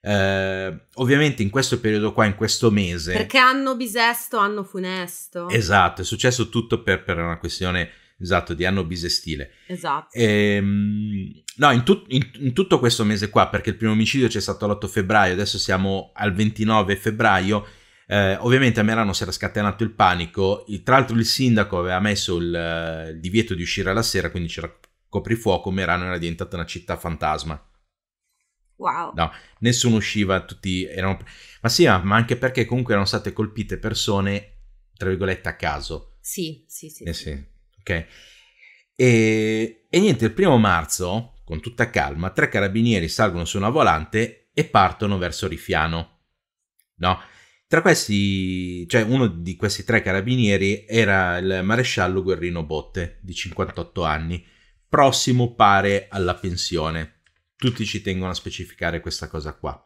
Eh, ovviamente in questo periodo qua, in questo mese... Perché hanno bisesto, hanno funesto. Esatto, è successo tutto per, per una questione Esatto, di anno bisestile. Esatto. E, ehm, no, in, tut, in, in, tutto questo mese qua, perché il primo omicidio c'è stato l'8 febbraio, adesso siamo al 29 febbraio, eh, ovviamente a Merano si era scatenato il panico, tra l'altro il sindaco aveva messo il, il divieto di uscire la sera, quindi c'era coprifuoco, Merano era diventata una città fantasma. Wow. No, nessuno usciva, tutti erano... Ma sì, ma anche perché comunque erano state colpite persone, tra virgolette, a caso. Sì, sì, sì. Eh sì ok? E, e niente, il primo marzo, con tutta calma, tre carabinieri salgono su una volante e partono verso Rifiano, no? Tra questi, cioè uno di questi tre carabinieri era il maresciallo Guerrino Botte, di 58 anni, prossimo pare alla pensione. Tutti ci tengono a specificare questa cosa qua.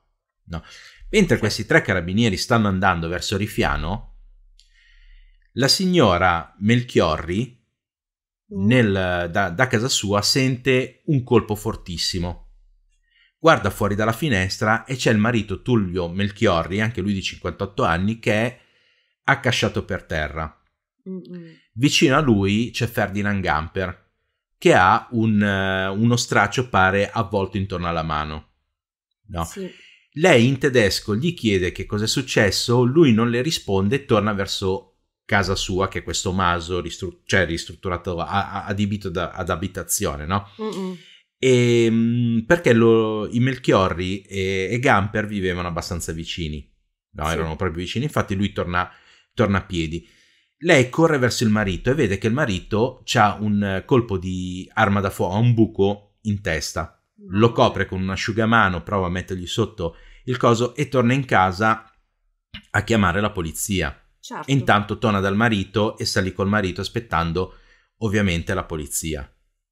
No? Mentre questi tre carabinieri stanno andando verso Rifiano, la signora Melchiorri Mm. nel, da, da casa sua sente un colpo fortissimo. Guarda fuori dalla finestra e c'è il marito Tullio Melchiorri, anche lui di 58 anni, che è accasciato per terra. Mm-mm. Vicino a lui c'è Ferdinand Gamper, che ha un, uh, uno straccio pare avvolto intorno alla mano. No. Sì. Lei in tedesco gli chiede che cosa è successo, lui non le risponde e torna verso casa sua, che è questo maso ristru- cioè ristrutturato, a- a- adibito da- ad abitazione, no? E, ehm, perché lo, i Melchiorri e, e Gamper vivevano abbastanza vicini, no? Sì. Erano proprio vicini, infatti lui torna, torna a piedi. Lei corre verso il marito e vede che il marito ha un colpo di arma da fuoco, un buco in testa. Lo copre con un asciugamano, prova a mettergli sotto il coso e torna in casa a chiamare la polizia. Certo. E intanto torna dal marito e sta lì col marito aspettando ovviamente la polizia.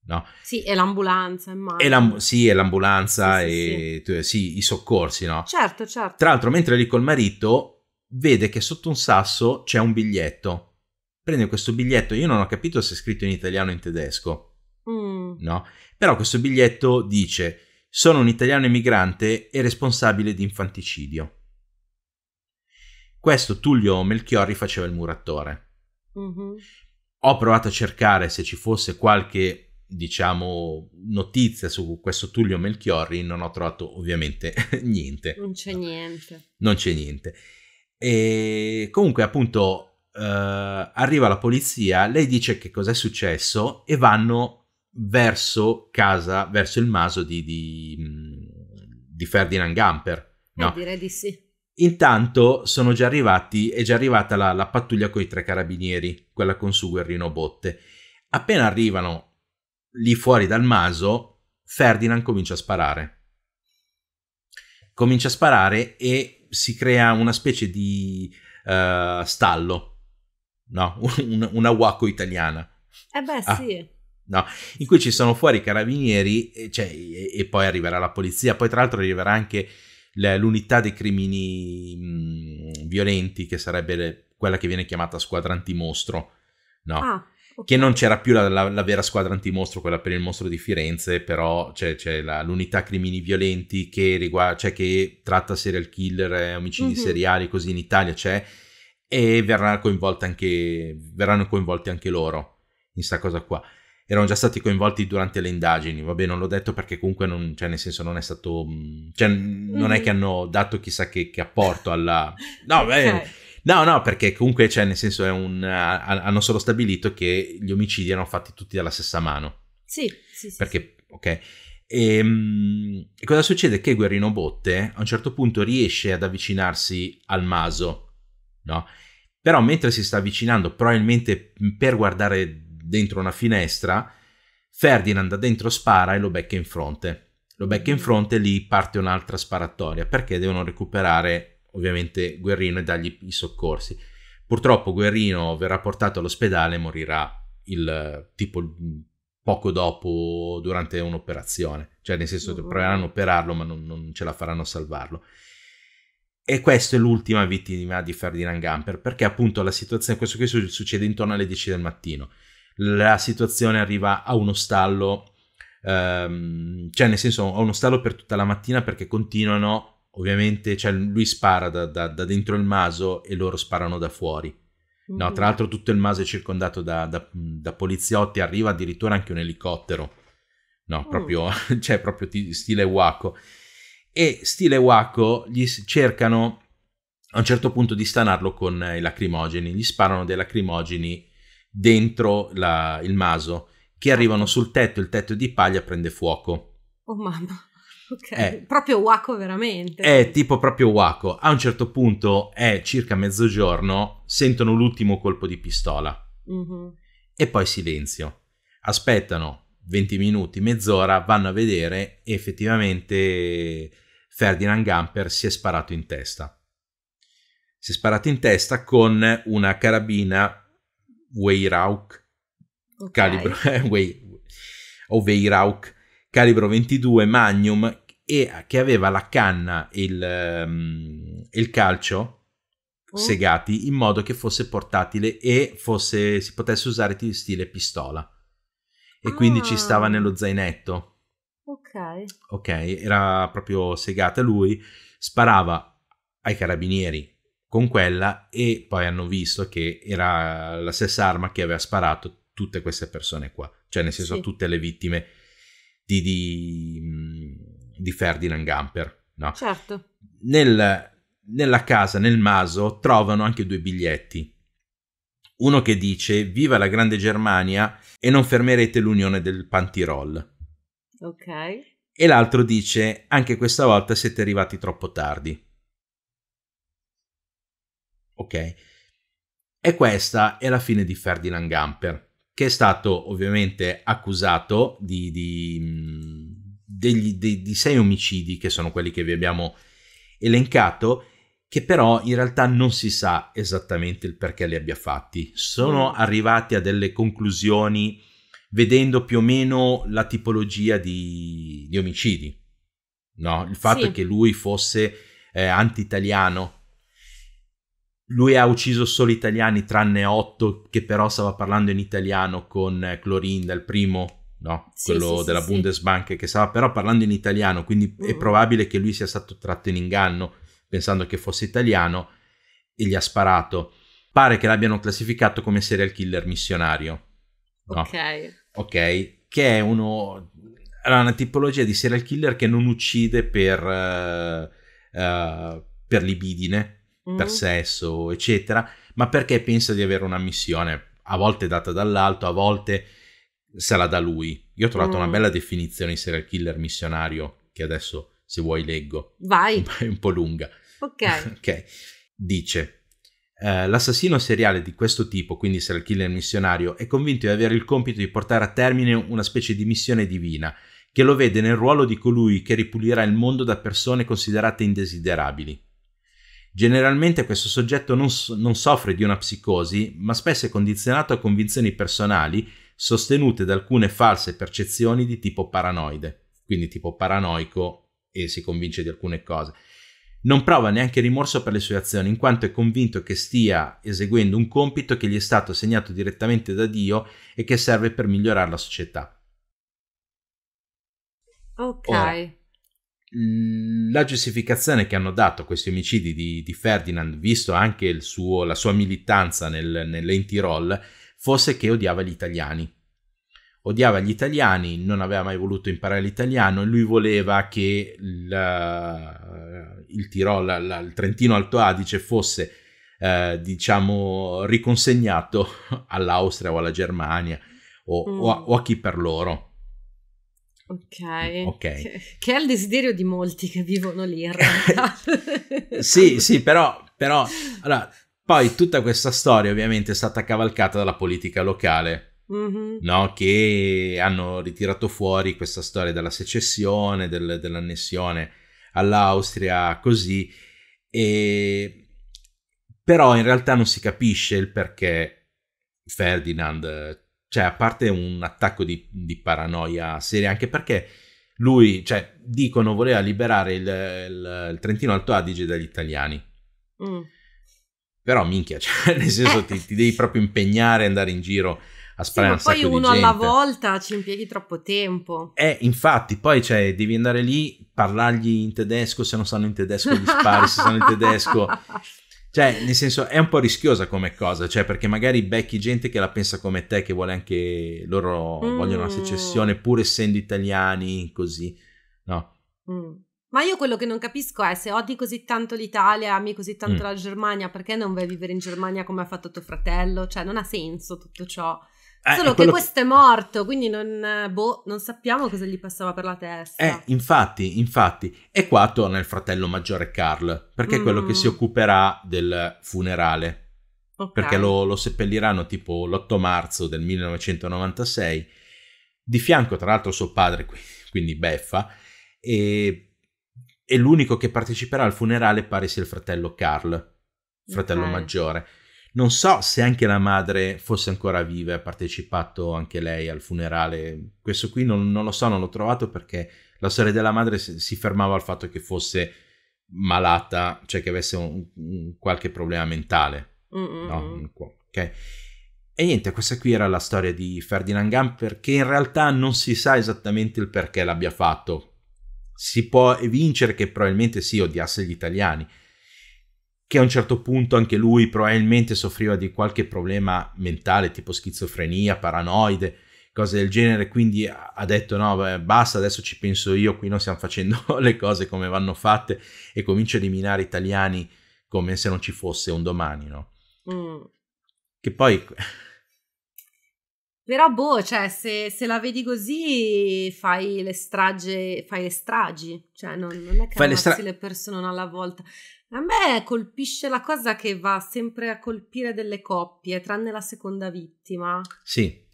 No? Sì, e l'ambulanza, E l'amb- sì, e l'ambulanza sì, e sì, sì. i soccorsi, no? Certo, certo. Tra l'altro, mentre è lì col marito, vede che sotto un sasso c'è un biglietto. Prende questo biglietto, io non ho capito se è scritto in italiano o in tedesco, mm. no? Però questo biglietto dice, sono un italiano emigrante e responsabile di infanticidio. Questo Tullio Melchiorri faceva il murattore. Mm-hmm. Ho provato a cercare se ci fosse qualche, diciamo, notizia su questo Tullio Melchiorri, non ho trovato ovviamente niente. Non c'è niente. Non c'è niente. E comunque appunto Uh, arriva la polizia, lei dice che cos'è successo e vanno verso casa, verso il maso di, di, mm, di Ferdinand Gamper. Eh, no, eh, direi di sì. Intanto sono già arrivati, è già arrivata la, la pattuglia con i tre carabinieri, quella con su Guerrino Botte. Appena arrivano lì fuori dal maso, Ferdinand comincia a sparare. Comincia a sparare e si crea una specie di uh, stallo, no? Un, una waco italiana. Eh beh, ah. sì. No, in cui ci sono fuori i carabinieri cioè, e, e, poi arriverà la polizia, poi tra l'altro arriverà anche l'unità dei crimini mm, violenti, che sarebbe quella che viene chiamata squadra antimostro, no? Ah, Che non c'era più la, la, la, vera squadra antimostro, quella per il mostro di Firenze, però c'è, c'è la, l'unità crimini violenti che, riguarda, cioè che tratta serial killer, eh, omicidi mm-hmm. seriali, così in Italia c'è, e verranno, anche, verranno coinvolti anche loro in questa cosa qua erano già stati coinvolti durante le indagini. Vabbè, non l'ho detto perché comunque non, cioè, nel senso non è stato. Mm, cioè, non è mm-hmm. che hanno dato chissà che, che apporto alla. No, beh. Okay. No, no, perché comunque, cioè, nel senso, è un, hanno solo stabilito che gli omicidi erano fatti tutti dalla stessa mano. Sì, sì, sì. Perché, ok. E, ehm, e, cosa succede? Che Guerrino Botte a un certo punto riesce ad avvicinarsi al Maso, no? Però mentre si sta avvicinando, probabilmente mm, per guardare dentro una finestra, Ferdinand da dentro spara e lo becca in fronte. Lo becca in mm. fronte e lì parte un'altra sparatoria perché devono recuperare ovviamente Guerrino e dargli i soccorsi. Purtroppo Guerrino verrà portato all'ospedale e morirà il, tipo mm, poco dopo durante un'operazione, cioè nel senso che mm-hmm. proveranno a operarlo ma non, non ce la faranno a salvarlo. E questa è l'ultima vittima di Ferdinand Gamper, perché appunto la situazione, questo, questo succede intorno alle 10 del mattino la situazione arriva a uno stallo, ehm, cioè nel senso a uno stallo per tutta la mattina perché continuano, ovviamente, cioè lui spara da, da, da dentro il maso e loro sparano da fuori. No, mm-hmm. tra l'altro tutto il maso è circondato da, da, da poliziotti, arriva addirittura anche un elicottero. No, mm. proprio, mm. cioè, proprio t- stile Waco. E stile Waco gli cercano a un certo punto di stanarlo con i lacrimogeni, gli sparano dei lacrimogeni dentro la, il maso, che arrivano sul tetto, il tetto di paglia prende fuoco. Oh mamma. Ok, è, eh. proprio Waco veramente. È tipo proprio Waco. A un certo punto è circa mezzogiorno, sentono l'ultimo colpo di pistola. Mm-hmm. E poi silenzio. Aspettano 20 minuti, mezz'ora, vanno a vedere e effettivamente Ferdinand Gamper si è sparato in testa. Si è sparato in testa con una carabina Weirauk okay. calibro o Weirauk calibro 22 Magnum e che aveva la canna e il, um, il calcio oh. segati in modo che fosse portatile e fosse, si potesse usare in stile pistola e ah. quindi ci stava ah. nello zainetto ok ok era proprio segata lui sparava ai carabinieri con quella e poi hanno visto che era la stessa arma che aveva sparato tutte queste persone qua, cioè nel senso sì. tutte le vittime di, di, mm, di Ferdinand Gamper. No? Certo. Nel, nella casa, nel maso, trovano anche due biglietti. Uno che dice viva la grande Germania e non fermerete l'unione del Pantirol. Ok. E l'altro dice anche questa volta siete arrivati troppo tardi ok? E questa è la fine di Ferdinand Gamper, che è stato ovviamente accusato di, di, mm, degli, di, di sei omicidi, che sono quelli che vi abbiamo elencato, che però in realtà non si sa esattamente il perché li abbia fatti. Sono mm. arrivati a delle conclusioni vedendo più o meno la tipologia di, di omicidi. No? Il fatto sì. che lui fosse eh, anti-italiano, lui ha ucciso solo italiani tranne Otto che però stava parlando in italiano con eh, Clorinda, il primo, no? Sì, quello sì, della sì, Bundesbank che stava però parlando in italiano, quindi mm. è probabile che lui sia stato tratto in inganno pensando che fosse italiano e gli ha sparato. Pare che l'abbiano classificato come serial killer missionario. No? Ok. Ok, che è uno, una tipologia di serial killer che non uccide per, uh, uh, per libidine, per mm. sesso, eccetera, ma perché pensa di avere una missione, a volte data dall'alto, a volte sarà da lui. Io ho trovato mm. una bella definizione di serial killer missionario, che adesso se vuoi leggo. Vai. È un po' lunga. Ok. okay. Dice, eh, l'assassino seriale di questo tipo, quindi serial killer missionario, è convinto di avere il compito di portare a termine una specie di missione divina, che lo vede nel ruolo di colui che ripulirà il mondo da persone considerate indesiderabili. Generalmente questo soggetto non, non soffre di una psicosi, ma spesso è condizionato a convinzioni personali sostenute da alcune false percezioni di tipo paranoide, quindi tipo paranoico e si convince di alcune cose. Non prova neanche rimorso per le sue azioni, in quanto è convinto che stia eseguendo un compito che gli è stato assegnato direttamente da Dio e che serve per migliorare la società. Ok. Ora, la giustificazione che hanno dato a questi omicidi di, di Ferdinand, visto anche suo, la sua militanza nel, nell'Entirol, fosse che odiava gli italiani. Odiava gli italiani, non aveva mai voluto imparare l'italiano, lui voleva che la, il Tirol, la, il Trentino Alto Adige fosse, eh, diciamo, riconsegnato all'Austria o alla Germania o, mm. o, a, mm. o a chi per loro Ok. okay. Che, che, è il desiderio di molti che vivono lì in realtà. sì, sì, però, però allora, poi tutta questa storia ovviamente è stata cavalcata dalla politica locale, mm-hmm. no? che hanno ritirato fuori questa storia della secessione, del, dell'annessione all'Austria, così, e... però in realtà non si capisce il perché Ferdinand cioè a parte un attacco di, di paranoia seria, anche perché lui, cioè, dicono voleva liberare il, il, il Trentino Alto Adige dagli italiani. Mm. Però minchia, cioè, nel senso eh. ti, ti, devi proprio impegnare, andare in giro a sparare sì, un poi uno alla volta ci impieghi troppo tempo. Eh, infatti, poi cioè, devi andare lì, parlargli in tedesco, se non sanno in tedesco gli spari, se sanno in tedesco... Cioè, nel senso, è un po' rischiosa come cosa, cioè, perché magari becchi gente che la pensa come te, che vuole anche, loro mm. vogliono la secessione, pur essendo italiani, così, no? Mm. Ma io quello che non capisco è se odi così tanto l'Italia, ami così tanto mm. la Germania, perché non vai a vivere in Germania come ha fatto tuo fratello? Cioè, non ha senso tutto ciò. Eh, Solo che questo è morto, quindi non, boh, non, sappiamo cosa gli passava per la testa. Eh, infatti, infatti. E qua torna il fratello maggiore Carl, perché mm. è quello che si mm. occuperà del funerale. Okay. Perché lo, lo seppelliranno tipo l'8 marzo del 1996, di fianco tra l'altro suo padre, quindi Beffa, e, e l'unico che parteciperà al funerale pare sia il fratello Carl, fratello okay. maggiore non so se anche la madre fosse ancora viva e ha partecipato anche lei al funerale. Questo qui non, non lo so, non l'ho trovato perché la storia della madre si fermava al fatto che fosse malata, cioè che avesse un, un qualche problema mentale. Mm, mm, no? Mm. Okay. E niente, questa qui era la storia di Ferdinand Gamper che in realtà non si sa esattamente il perché l'abbia fatto. Si può evincere che probabilmente si odiasse gli italiani, che a un certo punto anche lui probabilmente soffriva di qualche problema mentale tipo schizofrenia, paranoide, cose del genere, quindi ha detto no, beh, basta, adesso ci penso io, qui non stiamo facendo le cose come vanno fatte e comincia a eliminare italiani come se non ci fosse un domani, no? Mm. Che poi... Però boh, cioè, se, se, la vedi così fai le strage, fai le stragi, cioè non, non è che fai ammazzi le, stra- le persone una alla volta. A me colpisce la cosa che va sempre a colpire delle coppie, tranne la seconda vittima. Sì.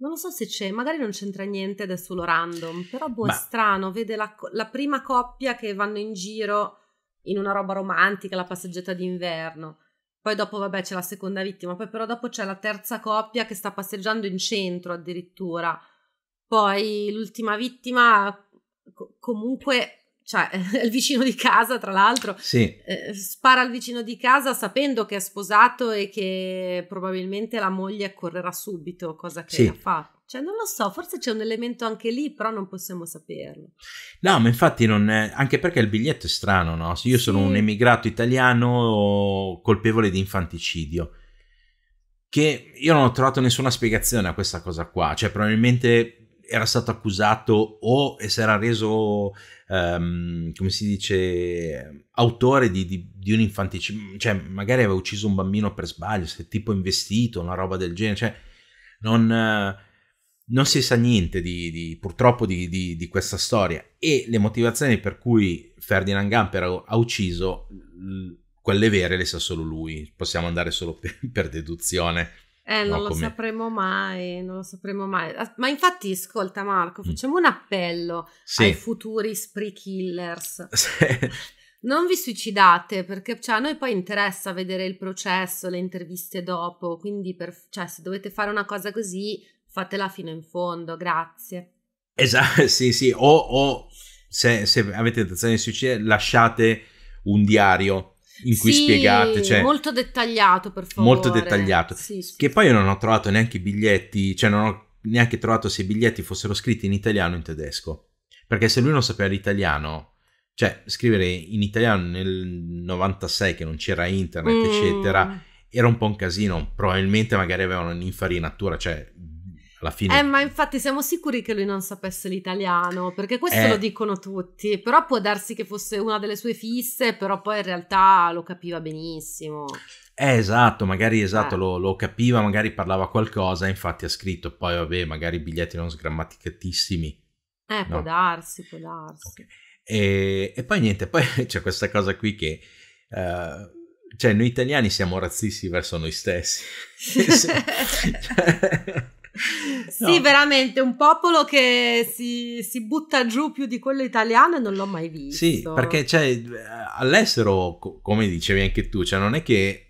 Non lo so se c'è, magari non c'entra niente ed è solo random, però boh, Ma... è strano, vede la, la prima coppia che vanno in giro in una roba romantica, la passeggiata d'inverno. Poi dopo, vabbè, c'è la seconda vittima, poi però dopo c'è la terza coppia che sta passeggiando in centro addirittura. Poi l'ultima vittima comunque cioè il vicino di casa, tra l'altro, sì. eh, spara al vicino di casa sapendo che è sposato e che probabilmente la moglie accorrerà subito, cosa che sì. ha fatto. Cioè, non lo so, forse c'è un elemento anche lì, però non possiamo saperlo. No, ma infatti non è, anche perché il biglietto è strano, no? Io sì. sono un emigrato italiano colpevole di infanticidio. Che io non ho trovato nessuna spiegazione a questa cosa qua, cioè probabilmente era stato accusato o si era reso, um, come si dice, autore di, di, di un infanticidio, cioè magari aveva ucciso un bambino per sbaglio, se tipo investito, una roba del genere, cioè non non si sa niente di, di, purtroppo di, di, questa storia e le motivazioni per cui Ferdinand Gamper ha ucciso quelle vere le sa solo lui, possiamo andare solo per, per deduzione. Eh, no, non lo come... sapremo mai, non lo sapremo mai. Ma infatti, ascolta Marco, mm. facciamo un appello sì. ai futuri spree killers. Non vi suicidate perché cioè, a noi poi interessa vedere il processo, le interviste dopo, quindi per, cioè, se dovete fare una cosa così fatela fino in fondo, grazie. Esatto, sì, sì, o, o se, se, avete intenzione di suicidare lasciate un diario in cui sì, spiegate, cioè, molto dettagliato per favore. Molto dettagliato, sì, sì, che poi io non ho trovato neanche i biglietti, cioè non ho neanche trovato se i biglietti fossero scritti in italiano o in tedesco, perché se lui non sapeva l'italiano, cioè scrivere in italiano nel 96 che non c'era internet, mm. eccetera, era un po' un casino, probabilmente magari avevano un'infarinatura, cioè alla fine. Eh, ma infatti siamo sicuri che lui non sapesse l'italiano, perché questo eh, lo dicono tutti, però può darsi che fosse una delle sue fisse, però poi in realtà lo capiva benissimo. Eh, esatto, magari esatto, eh. lo, lo, capiva, magari parlava qualcosa, infatti ha scritto, poi vabbè, magari biglietti non sgrammaticatissimi. Eh, no? può darsi, può darsi. Okay. E, e, poi niente, poi c'è questa cosa qui che... Uh, cioè, noi italiani siamo razzisti verso noi stessi. sì, no. veramente un popolo che si, si, butta giù più di quello italiano e non l'ho mai visto. Sì, perché cioè, all'estero, come dicevi anche tu, cioè non è che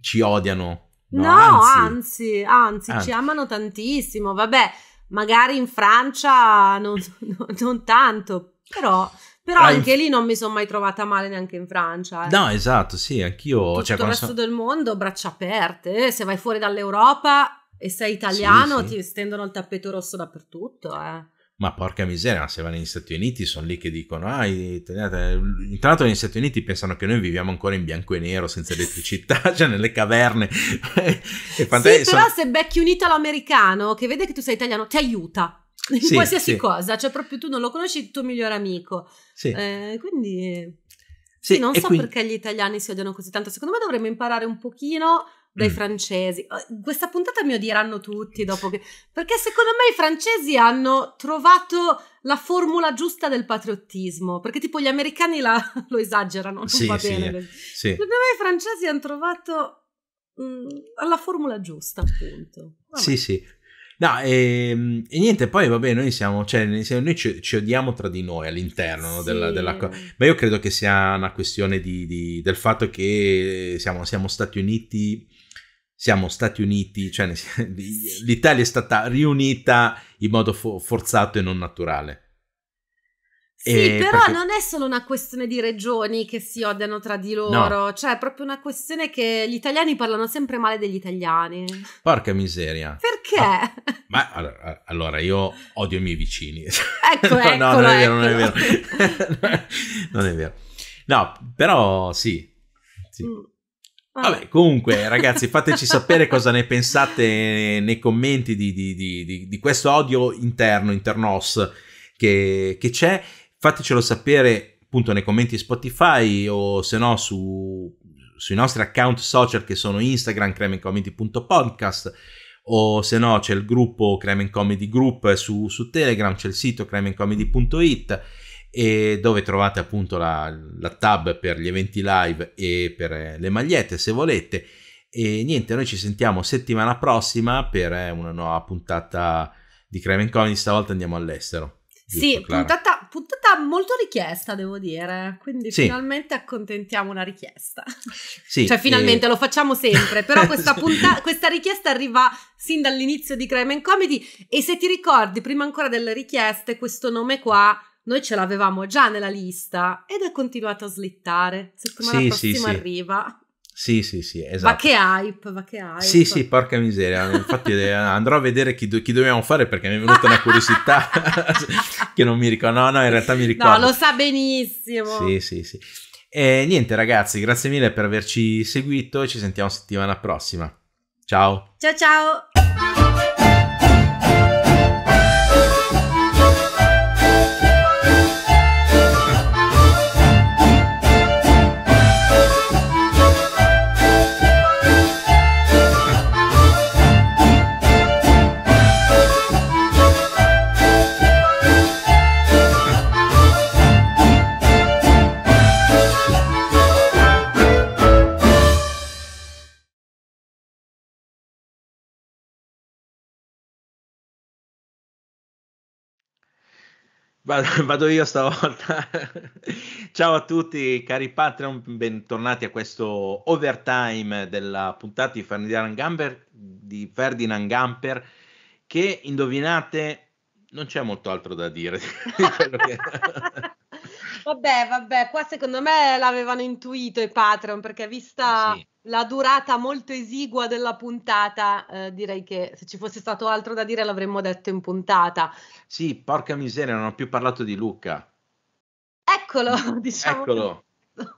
ci odiano. No, no anzi. Anzi, anzi, anzi, ci amano tantissimo. Vabbè, magari in Francia non, non tanto, però... Però ah, anche lì non mi sono mai trovata male neanche in Francia. Eh. No, esatto, sì, anch'io. Tutto cioè, il resto sono... del mondo, braccia aperte. Eh. Se vai fuori dall'Europa, e sei italiano, sì, sì. ti stendono il tappeto rosso dappertutto, eh. Ma porca miseria, se vai negli Stati Uniti sono lì che dicono, ah, italiano... tra l'altro negli Stati Uniti pensano che noi viviamo ancora in bianco e nero, senza elettricità, cioè nelle caverne. e sì, però sono... se becchi un italo-americano che vede che tu sei italiano, ti aiuta in sì, qualsiasi sì. cosa, cioè proprio tu non lo conosci il tuo migliore amico. Sì. Eh, quindi sì, non so quindi... perché gli italiani si odiano così tanto, secondo me dovremmo imparare un pochino dai mm. francesi. Oh, questa puntata mi odieranno tutti dopo che... Perché secondo me i francesi hanno trovato la formula giusta del patriottismo, perché tipo gli americani la, lo esagerano, non sì, va sì, bene. Sì. Secondo me i francesi hanno trovato mh, mm, la formula giusta, appunto. Vabbè. Sì, sì. No, e, ehm, e, niente, poi vabbè, noi siamo, cioè, noi ci, ci odiamo tra di noi all'interno no, della, della cosa. Ma io credo che sia una questione di, di, del fatto che siamo, siamo stati uniti siamo Stati Uniti, cioè l'Italia è stata riunita in modo fo- forzato e non naturale. Sì, eh, però perché... non è solo una questione di regioni che si odiano tra di loro, no. cioè è proprio una questione che gli italiani parlano sempre male degli italiani. Porca miseria. Perché? Ah, ma allora, io odio i miei vicini. Ecco, no, eccolo, no, non è vero, eccolo. non è ecco. vero. non è vero. No, però sì. sì. Mm. Ah. Vabbè, comunque, ragazzi, fateci sapere cosa ne pensate nei commenti di, di, di, di questo audio interno, internos che, che c'è. Fatecelo sapere appunto nei commenti Spotify o se no su, sui nostri account social che sono Instagram, cremencomedy.podcast o se no c'è il gruppo Cremen Comedy Group su, su Telegram, c'è il sito cremencomedy.it e dove trovate appunto la, la, tab per gli eventi live e per eh, le magliette se volete. E niente, noi ci sentiamo settimana prossima per eh, una nuova puntata di Crime Comedy. stavolta andiamo all'estero. Giusto, sì, puntata, puntata, molto richiesta, devo dire. Quindi sì. finalmente accontentiamo una richiesta. Sì, cioè, finalmente e... lo facciamo sempre. Però questa, punta- questa, richiesta arriva sin dall'inizio di Crime and Comedy. E se ti ricordi, prima ancora delle richieste, questo nome qua noi ce l'avevamo già nella lista ed è continuato a slittare. Settimana sì, prossima sì, arriva. Sì, sì, sì, esatto. Ma che hype, ma che hype. Sì, sì, porca miseria. Infatti eh, andrò a vedere chi, do- chi, dobbiamo fare perché mi è venuta una curiosità che non mi ricordo. No, no, in realtà mi ricordo. No, lo sa benissimo. Sì, sì, sì. E niente ragazzi, grazie mille per averci seguito. Ci sentiamo settimana prossima. Ciao. Ciao, ciao. Vado io stavolta. Ciao a tutti, cari Patreon, bentornati a questo overtime della puntata di Ferdinand Gamper. Di Ferdinand Gamper che indovinate, non c'è molto altro da dire. Di quello che... Vabbè, vabbè, qua secondo me l'avevano intuito i Patreon perché vista eh, sì. la durata molto esigua della puntata, eh, direi che se ci fosse stato altro da dire l'avremmo detto in puntata. Sì, porca miseria, non ho più parlato di Luca. Eccolo, mm, diciamo. Eccolo.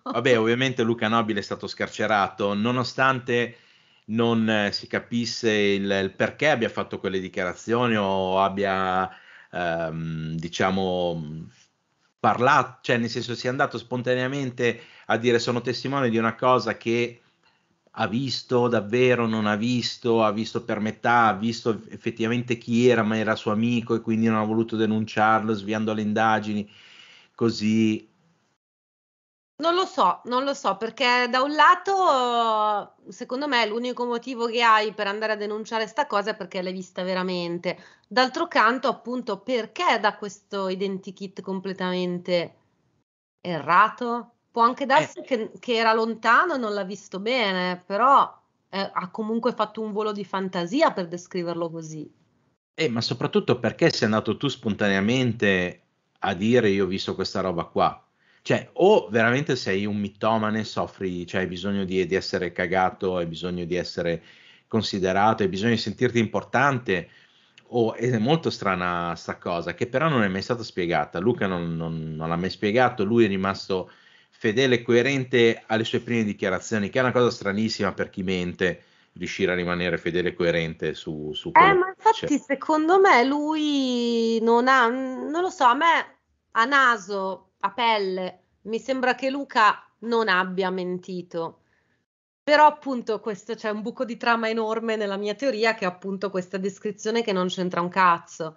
Vabbè, ovviamente Luca Nobile è stato scarcerato, nonostante non eh, si capisse il, il perché abbia fatto quelle dichiarazioni o abbia, ehm, diciamo, parlato, cioè nel senso si è andato spontaneamente a dire sono testimone di una cosa che ha visto davvero, non ha visto, ha visto per metà, ha visto effettivamente chi era, ma era suo amico e quindi non ha voluto denunciarlo sviando le indagini, così non lo so, non lo so, perché da un lato, secondo me, l'unico motivo che hai per andare a denunciare sta cosa è perché l'hai vista veramente. D'altro canto, appunto, perché da questo identikit completamente errato? Può anche eh. darsi eh. che, che, era lontano e non l'ha visto bene, però eh, ha comunque fatto un volo di fantasia per descriverlo così. Eh, ma soprattutto perché sei andato tu spontaneamente a dire io ho visto questa roba qua? Cioè, o veramente sei un mitomane, soffri, cioè hai bisogno di, di essere cagato, hai bisogno di essere considerato, hai bisogno di sentirti importante. o è molto strana sta cosa, che però non è mai stata spiegata. Luca non, non, non l'ha mai spiegato, lui è rimasto fedele e coerente alle sue prime dichiarazioni, che è una cosa stranissima per chi mente riuscire a rimanere fedele e coerente su, su Eh, ma infatti c'è. secondo me lui non ha, non lo so, a me a naso a pelle, mi sembra che Luca non abbia mentito. Però appunto questo c'è un buco di trama enorme nella mia teoria che è appunto questa descrizione che non c'entra un cazzo.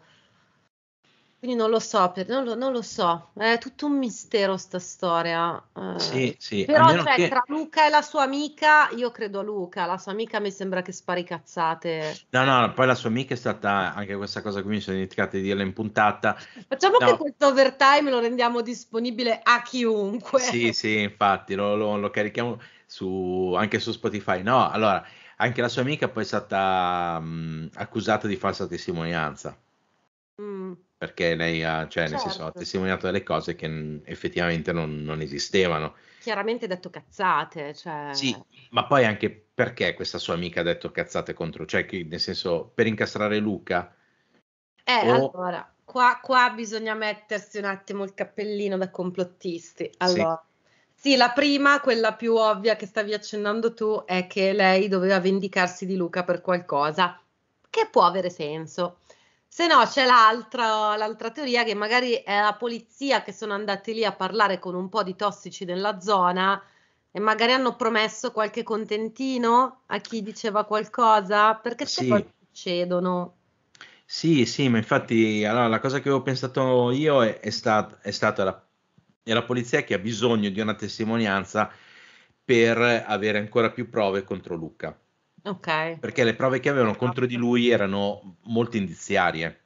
Quindi non lo so, per, non, lo, non, lo, so, è tutto un mistero sta storia. Eh, sì, sì. Però cioè, che... tra Luca e la sua amica, io credo a Luca, la sua amica mi sembra che spari cazzate. No, no, poi la sua amica è stata anche questa cosa qui, mi sono dimenticata di dirla in puntata. Facciamo no. che questo overtime lo rendiamo disponibile a chiunque. Sì, sì, infatti, lo, lo, lo carichiamo su, anche su Spotify. No, allora, anche la sua amica poi è stata mh, mm, accusata di falsa testimonianza. Mm perché lei ha, cioè, certo. senso, testimoniato delle cose che effettivamente non, non esistevano. Chiaramente ha detto cazzate. Cioè... Sì, ma poi anche perché questa sua amica ha detto cazzate contro, cioè, che, nel senso, per incastrare Luca. Eh, o... allora, qua, qua, bisogna mettersi un attimo il cappellino da complottisti. Allora. Sì. sì, la prima, quella più ovvia che stavi accennando tu, è che lei doveva vendicarsi di Luca per qualcosa, che può avere senso se no, c'è l'altra, l'altra, teoria che magari è la polizia che sono andati lì a parlare con un po' di tossici della zona e magari hanno promesso qualche contentino a chi diceva qualcosa, perché sì. cose succedono. Sì, sì, ma infatti allora, la cosa che avevo pensato io è, è, stat- è stata la, è la polizia che ha bisogno di una testimonianza per avere ancora più prove contro Luca Okay. Perché le prove che avevano esatto. contro di lui erano molto indiziarie,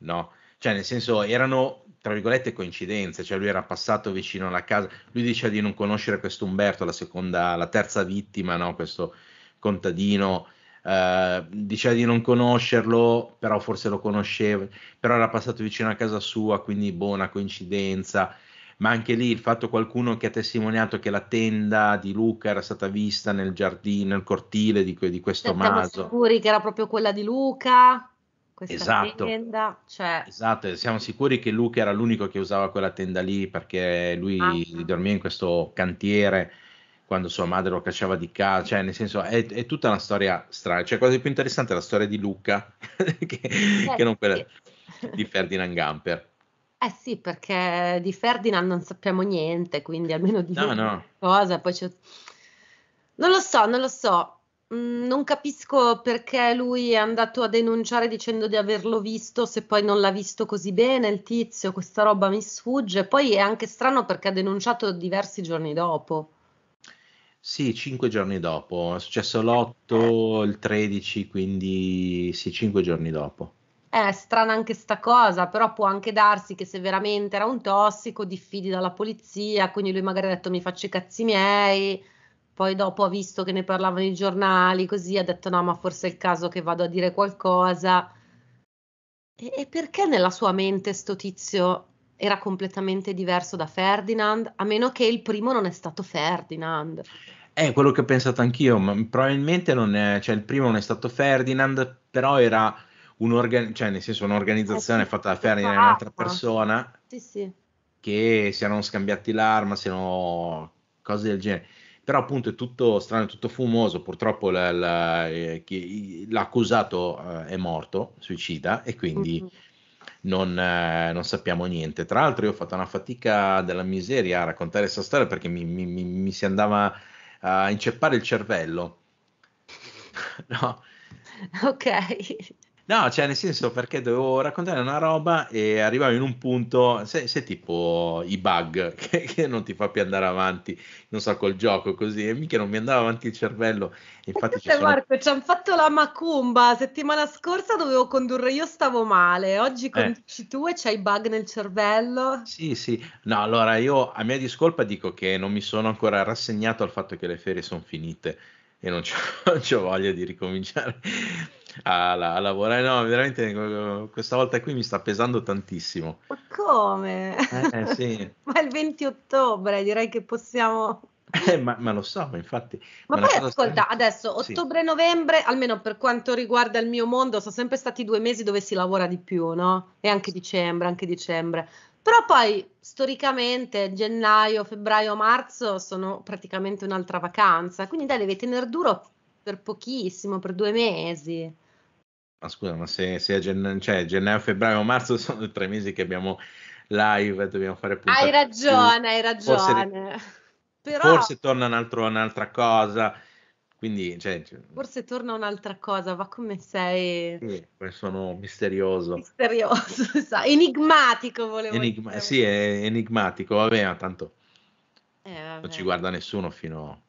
no? Cioè, nel senso, erano tra virgolette coincidenze, cioè lui era passato vicino alla casa, lui diceva di non conoscere questo Umberto, la seconda, la terza vittima, no? Questo contadino. Uh, diceva di non conoscerlo, però forse lo conosceva, però era passato vicino a casa sua, quindi buona boh, coincidenza ma anche lì il fatto qualcuno che ha testimoniato che la tenda di Luca era stata vista nel giardino, nel cortile di, di questo cioè, Siamo sicuri che era proprio quella di Luca? Esatto. Tenda, cioè... esatto. siamo sicuri che Luca era l'unico che usava quella tenda lì perché lui ah. dormiva in questo cantiere quando sua madre lo cacciava di casa, cioè nel senso è, è tutta una storia strana, cioè quasi più interessante è la storia di Luca che, eh, che non quella sì. di Ferdinand Gamper. Eh sì, perché di Ferdinand non sappiamo niente, quindi almeno di no, no. cosa. Non lo so, non lo so. Mm, non capisco perché lui è andato a denunciare dicendo di averlo visto, se poi non l'ha visto così bene il tizio, questa roba mi sfugge. Poi è anche strano perché ha denunciato diversi giorni dopo. Sì, cinque giorni dopo. È successo l'8, il 13, quindi sì, cinque giorni dopo è strana anche sta cosa, però può anche darsi che se veramente era un tossico diffidi dalla polizia, quindi lui magari ha detto mi faccio i cazzi miei, poi dopo ha visto che ne parlavano i giornali, così ha detto no ma forse è il caso che vado a dire qualcosa. E, e perché nella sua mente sto tizio era completamente diverso da Ferdinand, a meno che il primo non è stato Ferdinand? È quello che ho pensato anch'io, ma probabilmente non è, cioè il primo non è stato Ferdinand, però era un'organ- cioè nel senso un'organizzazione eh sì, fatta da Ferri e esatto. un'altra persona sì, sì. che si erano scambiati l'arma, siano cose del genere. Però appunto è tutto strano, è tutto fumoso, purtroppo la, la, eh, chi, l'accusato eh, è morto, suicida, e quindi mm-hmm. non, eh, non, sappiamo niente. Tra l'altro io ho fatto una fatica della miseria a raccontare questa storia perché mi, mi, mi, mi si andava a inceppare il cervello. no. Ok. No, cioè nel senso perché dovevo raccontare una roba e arrivavo in un punto, sei, se tipo i bug che, che, non ti fa più andare avanti, non so, col gioco così, e mica non mi andava avanti il cervello. Infatti ci sono... Marco, ci hanno fatto la macumba, settimana scorsa dovevo condurre, io stavo male, oggi eh. conduci eh. tu e c'hai i bug nel cervello. Sì, sì, no, allora io a mia discolpa dico che non mi sono ancora rassegnato al fatto che le ferie sono finite e non ho voglia di ricominciare. Ah, a, a lavorare. No, veramente eh, questa volta qui mi sta pesando tantissimo. Ma come? Eh, eh sì. ma il 20 ottobre direi che possiamo... Eh, ma, ma, lo so, infatti. Ma, ma poi ascolta, stessa... adesso ottobre-novembre, sì. almeno per quanto riguarda il mio mondo, sono sempre stati due mesi dove si lavora di più, no? E anche dicembre, anche dicembre. Però poi storicamente gennaio, febbraio, marzo sono praticamente un'altra vacanza, quindi dai, devi tenere duro per pochissimo, per due mesi. Ma scusa, ma se, se gen- cioè, gennaio, febbraio, marzo sono tre mesi che abbiamo live, dobbiamo fare puntate. Hai ragione, hai ragione. Forse, Però... forse torna un altro, un'altra cosa. Quindi, cioè, Forse torna un'altra cosa, va come sei... Sì, sono misterioso. Misterioso, sa. enigmatico volevo Enigma- dire. Sì, è enigmatico, vabbè, ma tanto eh, non ci guarda nessuno fino... a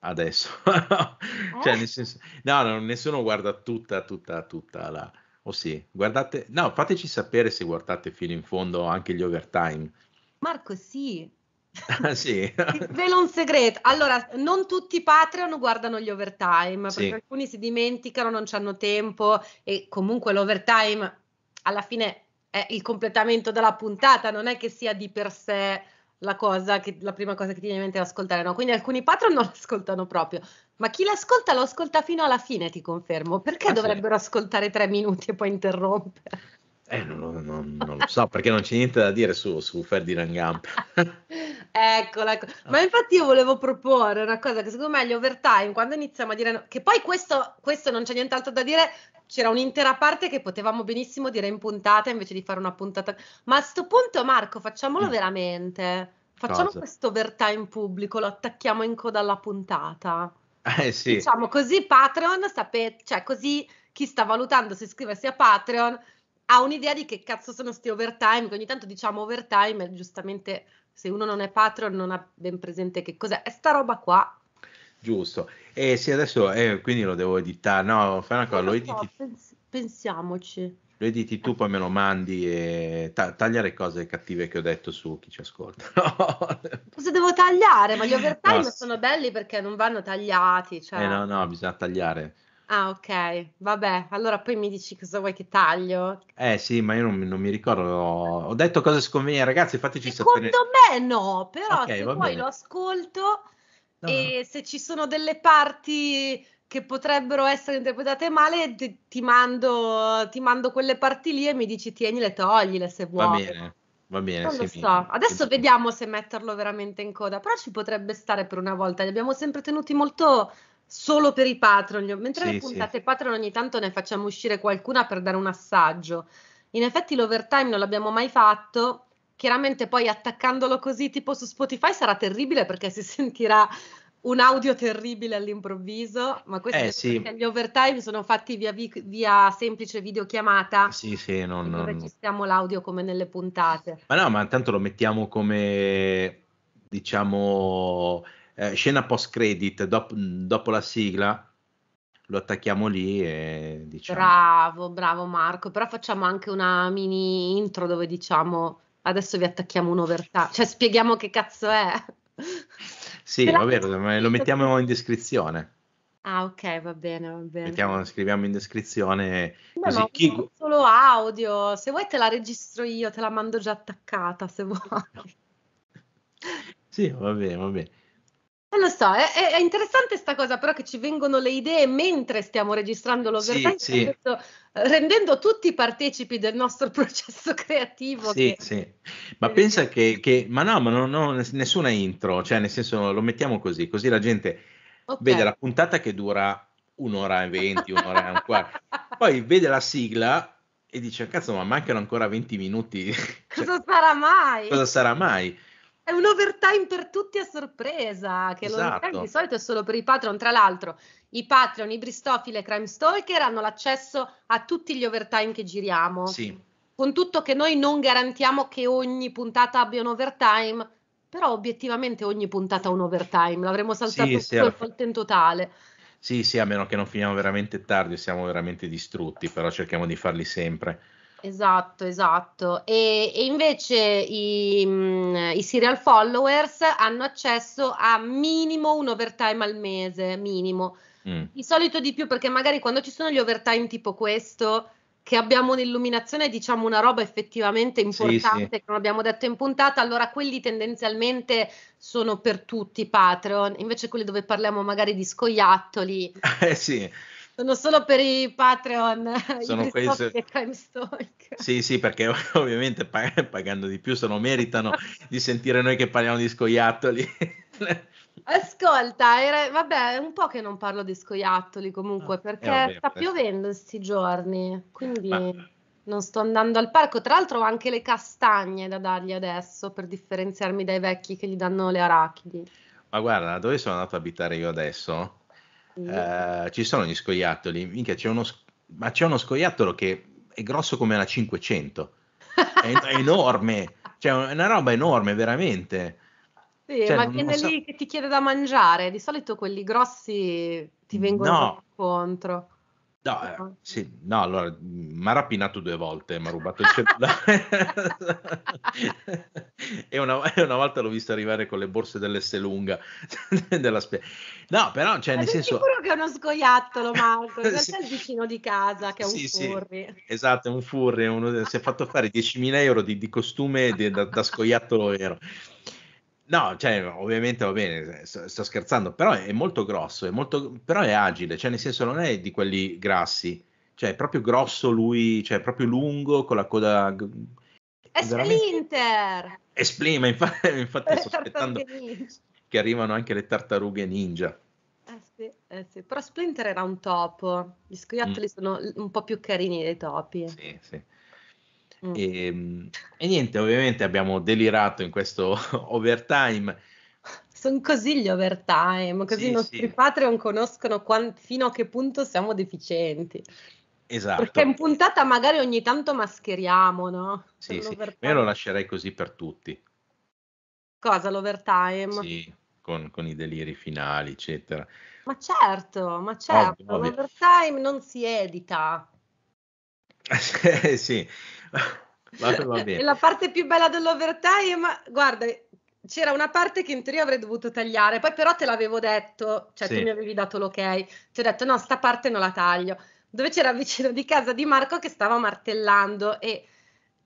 adesso. Eh? cioè, nel senso, no, no, nessuno guarda tutta, tutta, tutta la... O oh sì, guardate... No, fateci sapere se guardate fino in fondo anche gli overtime. Marco, sì. sì. Svelo un segreto. Allora, non tutti i Patreon guardano gli overtime, perché alcuni si dimenticano, non hanno tempo e comunque l'overtime alla fine è il completamento della puntata, non è che sia di per sé la, cosa che, la prima cosa che ti viene in mente da ascoltare, no? Quindi alcuni patron non ascoltano proprio, ma chi l'ascolta lo ascolta fino alla fine, ti confermo. Perché ah, dovrebbero sì. ascoltare tre minuti e poi interrompere? Eh, non, non, non, non lo so, perché non c'è niente da dire su, su Ferdinand Gump. Eccola, ecco. ma infatti io volevo proporre una cosa che secondo me gli overtime, quando iniziamo a dire no, che poi questo, questo non c'è nient'altro da dire, c'era un'intera parte che potevamo benissimo dire in puntata invece di fare una puntata. Ma a questo punto, Marco, facciamolo mm. veramente. Facciamo Cosa? questo overtime pubblico, lo attacchiamo in coda alla puntata. Eh sì. Diciamo così Patreon, sapete, cioè così chi sta valutando se iscriversi a Patreon ha un'idea di che cazzo sono sti overtime, che ogni tanto diciamo overtime, giustamente se uno non è Patreon non ha ben presente che cos'è. È sta roba qua Giusto. E sì, adesso eh, quindi lo devo editare. No, fai una cosa, lo editi. Pens- pensiamoci. Lo editi tu, poi me lo mandi e ta- taglia le cose cattive che ho detto su chi ci ascolta. Cosa devo tagliare? Ma gli overtime no. sono belli perché non vanno tagliati. Cioè... Eh no, no, bisogna tagliare. Ah, ok, vabbè, allora poi mi dici cosa vuoi che taglio. Eh sì, ma io non, non mi ricordo, ho detto cose sconvenienti, ragazzi, fateci Secondo sapere. Secondo me no, però okay, se poi lo ascolto No. Ah. E se ci sono delle parti che potrebbero essere interpretate male, ti, ti, mando, ti mando quelle parti lì e mi dici tienile, toglile se vuoi. Va bene. Va bene, non lo so. Mi... Adesso sì. vediamo se metterlo veramente in coda, però ci potrebbe stare per una volta. Li abbiamo sempre tenuti molto solo per i patron, mentre sì, le puntate sì. patron ogni tanto ne facciamo uscire qualcuna per dare un assaggio. In effetti l'overtime non l'abbiamo mai fatto, Chiaramente poi attaccandolo così tipo su Spotify sarà terribile perché si sentirà un audio terribile all'improvviso, ma questi eh, sì. gli overtime sono fatti via, via semplice videochiamata. Sì, sì, non, non registriamo l'audio come nelle puntate. Ma no, ma intanto lo mettiamo come diciamo eh, scena post credit dop- dopo la sigla lo attacchiamo lì e diciamo bravo bravo Marco però facciamo anche una mini intro dove diciamo adesso vi attacchiamo un cioè spieghiamo che cazzo è. Sì, va bene, lo mettiamo in descrizione. Ah, ok, va bene, va bene. Mettiamo, scriviamo in descrizione. No, così no, chi... solo audio. Se vuoi te la registro io, te la mando già attaccata, se vuoi. sì, va bene, va bene. Non eh, lo so, è, è interessante questa cosa però che ci vengono le idee mentre stiamo registrando l'overtime, sì, sì. Eh, rendendo tutti partecipi del nostro processo creativo. Sì, che... sì. Ma eh, pensa che, che, ma no, ma non ho nessuna intro, cioè nel senso lo mettiamo così, così la gente okay. vede la puntata che dura un'ora e venti, un'ora e un quarto, poi vede la sigla e dice, cazzo ma mancano ancora 20 minuti. Cosa cioè, sarà mai? Cosa sarà mai? È un overtime per tutti a sorpresa, che esatto. lo di solito è solo per i Patreon. Tra l'altro, i Patreon, i Bristofili e Crime Stalker hanno l'accesso a tutti gli overtime che giriamo. Sì. Con tutto che noi non garantiamo che ogni puntata abbia un overtime, però obiettivamente ogni puntata ha un overtime, l'avremmo saltato sì, sì, tutto sì, il in totale. Sì, sì, a meno che non finiamo veramente tardi, siamo veramente distrutti, però cerchiamo di farli sempre. Esatto, esatto. E, e invece i, mm, i, serial followers hanno accesso a minimo un overtime al mese, minimo. Mm. Di solito di più perché magari quando ci sono gli overtime tipo questo, che abbiamo un'illuminazione, diciamo una roba effettivamente importante sì, sì. che non abbiamo detto in puntata, allora quelli tendenzialmente sono per tutti Patreon, invece quelli dove parliamo magari di scoiattoli. Eh sì sono solo per i Patreon. Sono i questo... Crime Stalk. Sì, sì, perché ovviamente pag- pagando di più se lo meritano di sentire noi che parliamo di scoiattoli. Ascolta, era... vabbè, è un po' che non parlo di scoiattoli comunque, ah, perché eh, vabbè, sta per... piovendo questi giorni, quindi Ma... non sto andando al parco. Tra l'altro ho anche le castagne da dargli adesso per differenziarmi dai vecchi che gli danno le arachidi. Ma guarda, dove sono andato a abitare io adesso? Eh, ci sono gli scoiattoli, minchia, c'è uno, ma c'è uno scoiattolo che è grosso come la 500, è, è enorme, cioè è una roba enorme veramente. Sì, cioè, ma viene so... lì che ti chiede da mangiare, di solito quelli grossi ti vengono no. incontro. No, eh, ah. sì, no, allora mi mm, ha rapinato due volte, mi ha rubato il cellulare e, una, e, una, volta l'ho visto arrivare con le borse dell'Esselunga della spe- No, però, cioè, Ma nel senso... sicuro che è uno scoiattolo, Marco, in sì. è il vicino di casa che è un sì, furri. Esatto, è un furri, uno, si è fatto fare 10.000 euro di, di costume di, da, da scoiattolo vero. No, cioè, ovviamente va bene, eh, sto, sto, scherzando, però è molto grosso, è molto, però è agile, cioè nel senso non è di quelli grassi, cioè è proprio grosso lui, cioè proprio lungo con la coda... È Splinter! È Splinter, ma infatti, infatti sto aspettando che arrivano anche le tartarughe ninja. Eh sì, eh sì. però Splinter era un topo, gli scoiattoli mm. sono un po' più carini dei topi. Sì, sì. Mm. E, ehm, e niente, ovviamente abbiamo delirato in questo overtime sono così gli overtime, così sì, i nostri sì. Patreon conoscono quant- fino a che punto siamo deficienti. Esatto. Perché in puntata magari ogni tanto mascheriamo, no? Cioè, sì, sì. Io lo lascerei così per tutti. Cosa, l'overtime? Sì, con, con i deliri finali, eccetera. Ma certo, ma certo, ovvio, l'overtime non si edita. sì. Vabbè, La parte più bella dell'overtime, guarda, c'era una parte che in teoria avrei dovuto tagliare, poi però te l'avevo detto, cioè sì. tu mi avevi dato l'ok, ti ho detto no, sta parte non la taglio, dove c'era vicino di casa di Marco che stava martellando e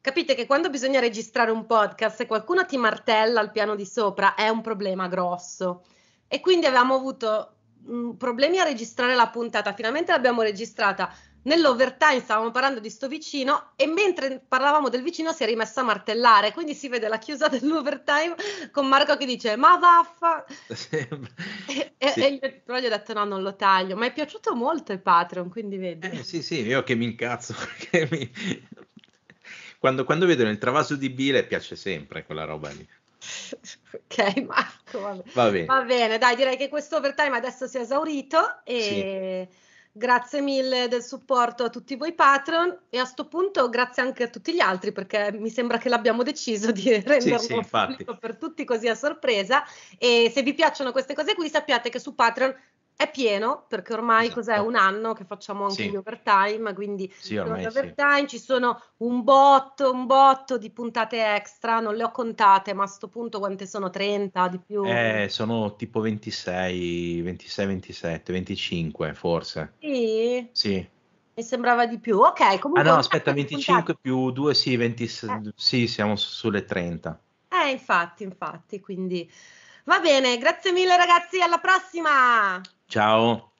capite che quando bisogna registrare un podcast, e qualcuno ti martella al piano di sopra è un problema grosso e quindi avevamo avuto mh, mm, problemi a registrare la puntata, finalmente l'abbiamo registrata Nell'overtime stavamo parlando di sto vicino e mentre parlavamo del vicino si è rimessa a martellare, quindi si vede la chiusa dell'overtime con Marco che dice ma vaffa! e, sì. e io, però gli ho detto no, non lo taglio, ma è piaciuto molto il Patreon, quindi vedi. Eh, sì, sì, io che mi incazzo, perché mi... Quando, quando, vedo nel travaso di Bile piace sempre quella roba lì. ok, Marco, va bene. Va bene. Va bene dai, direi che questo overtime adesso si è esaurito e... Sì Grazie mille del supporto a tutti voi patron e a sto punto grazie anche a tutti gli altri perché mi sembra che l'abbiamo deciso di renderlo sì, sì, per tutti così a sorpresa e se vi piacciono queste cose qui sappiate che su Patreon è pieno perché ormai esatto. cos'è un anno che facciamo anche sì. gli overtime, quindi sì, ormai, overtime, sì. ci sono un botto, un botto di puntate extra, non le ho contate, ma a sto punto quante sono? 30 di più? Eh, sono tipo 26, 26, 27, 25 forse. Sì. Sì. Mi sembrava di più. Ok, ah, comunque Ah no, aspetta, 25 puntate. più 2, sì, 26, eh. sì, siamo sulle 30. Eh, infatti, infatti, quindi Va bene, grazie mille ragazzi, alla prossima! Ciao.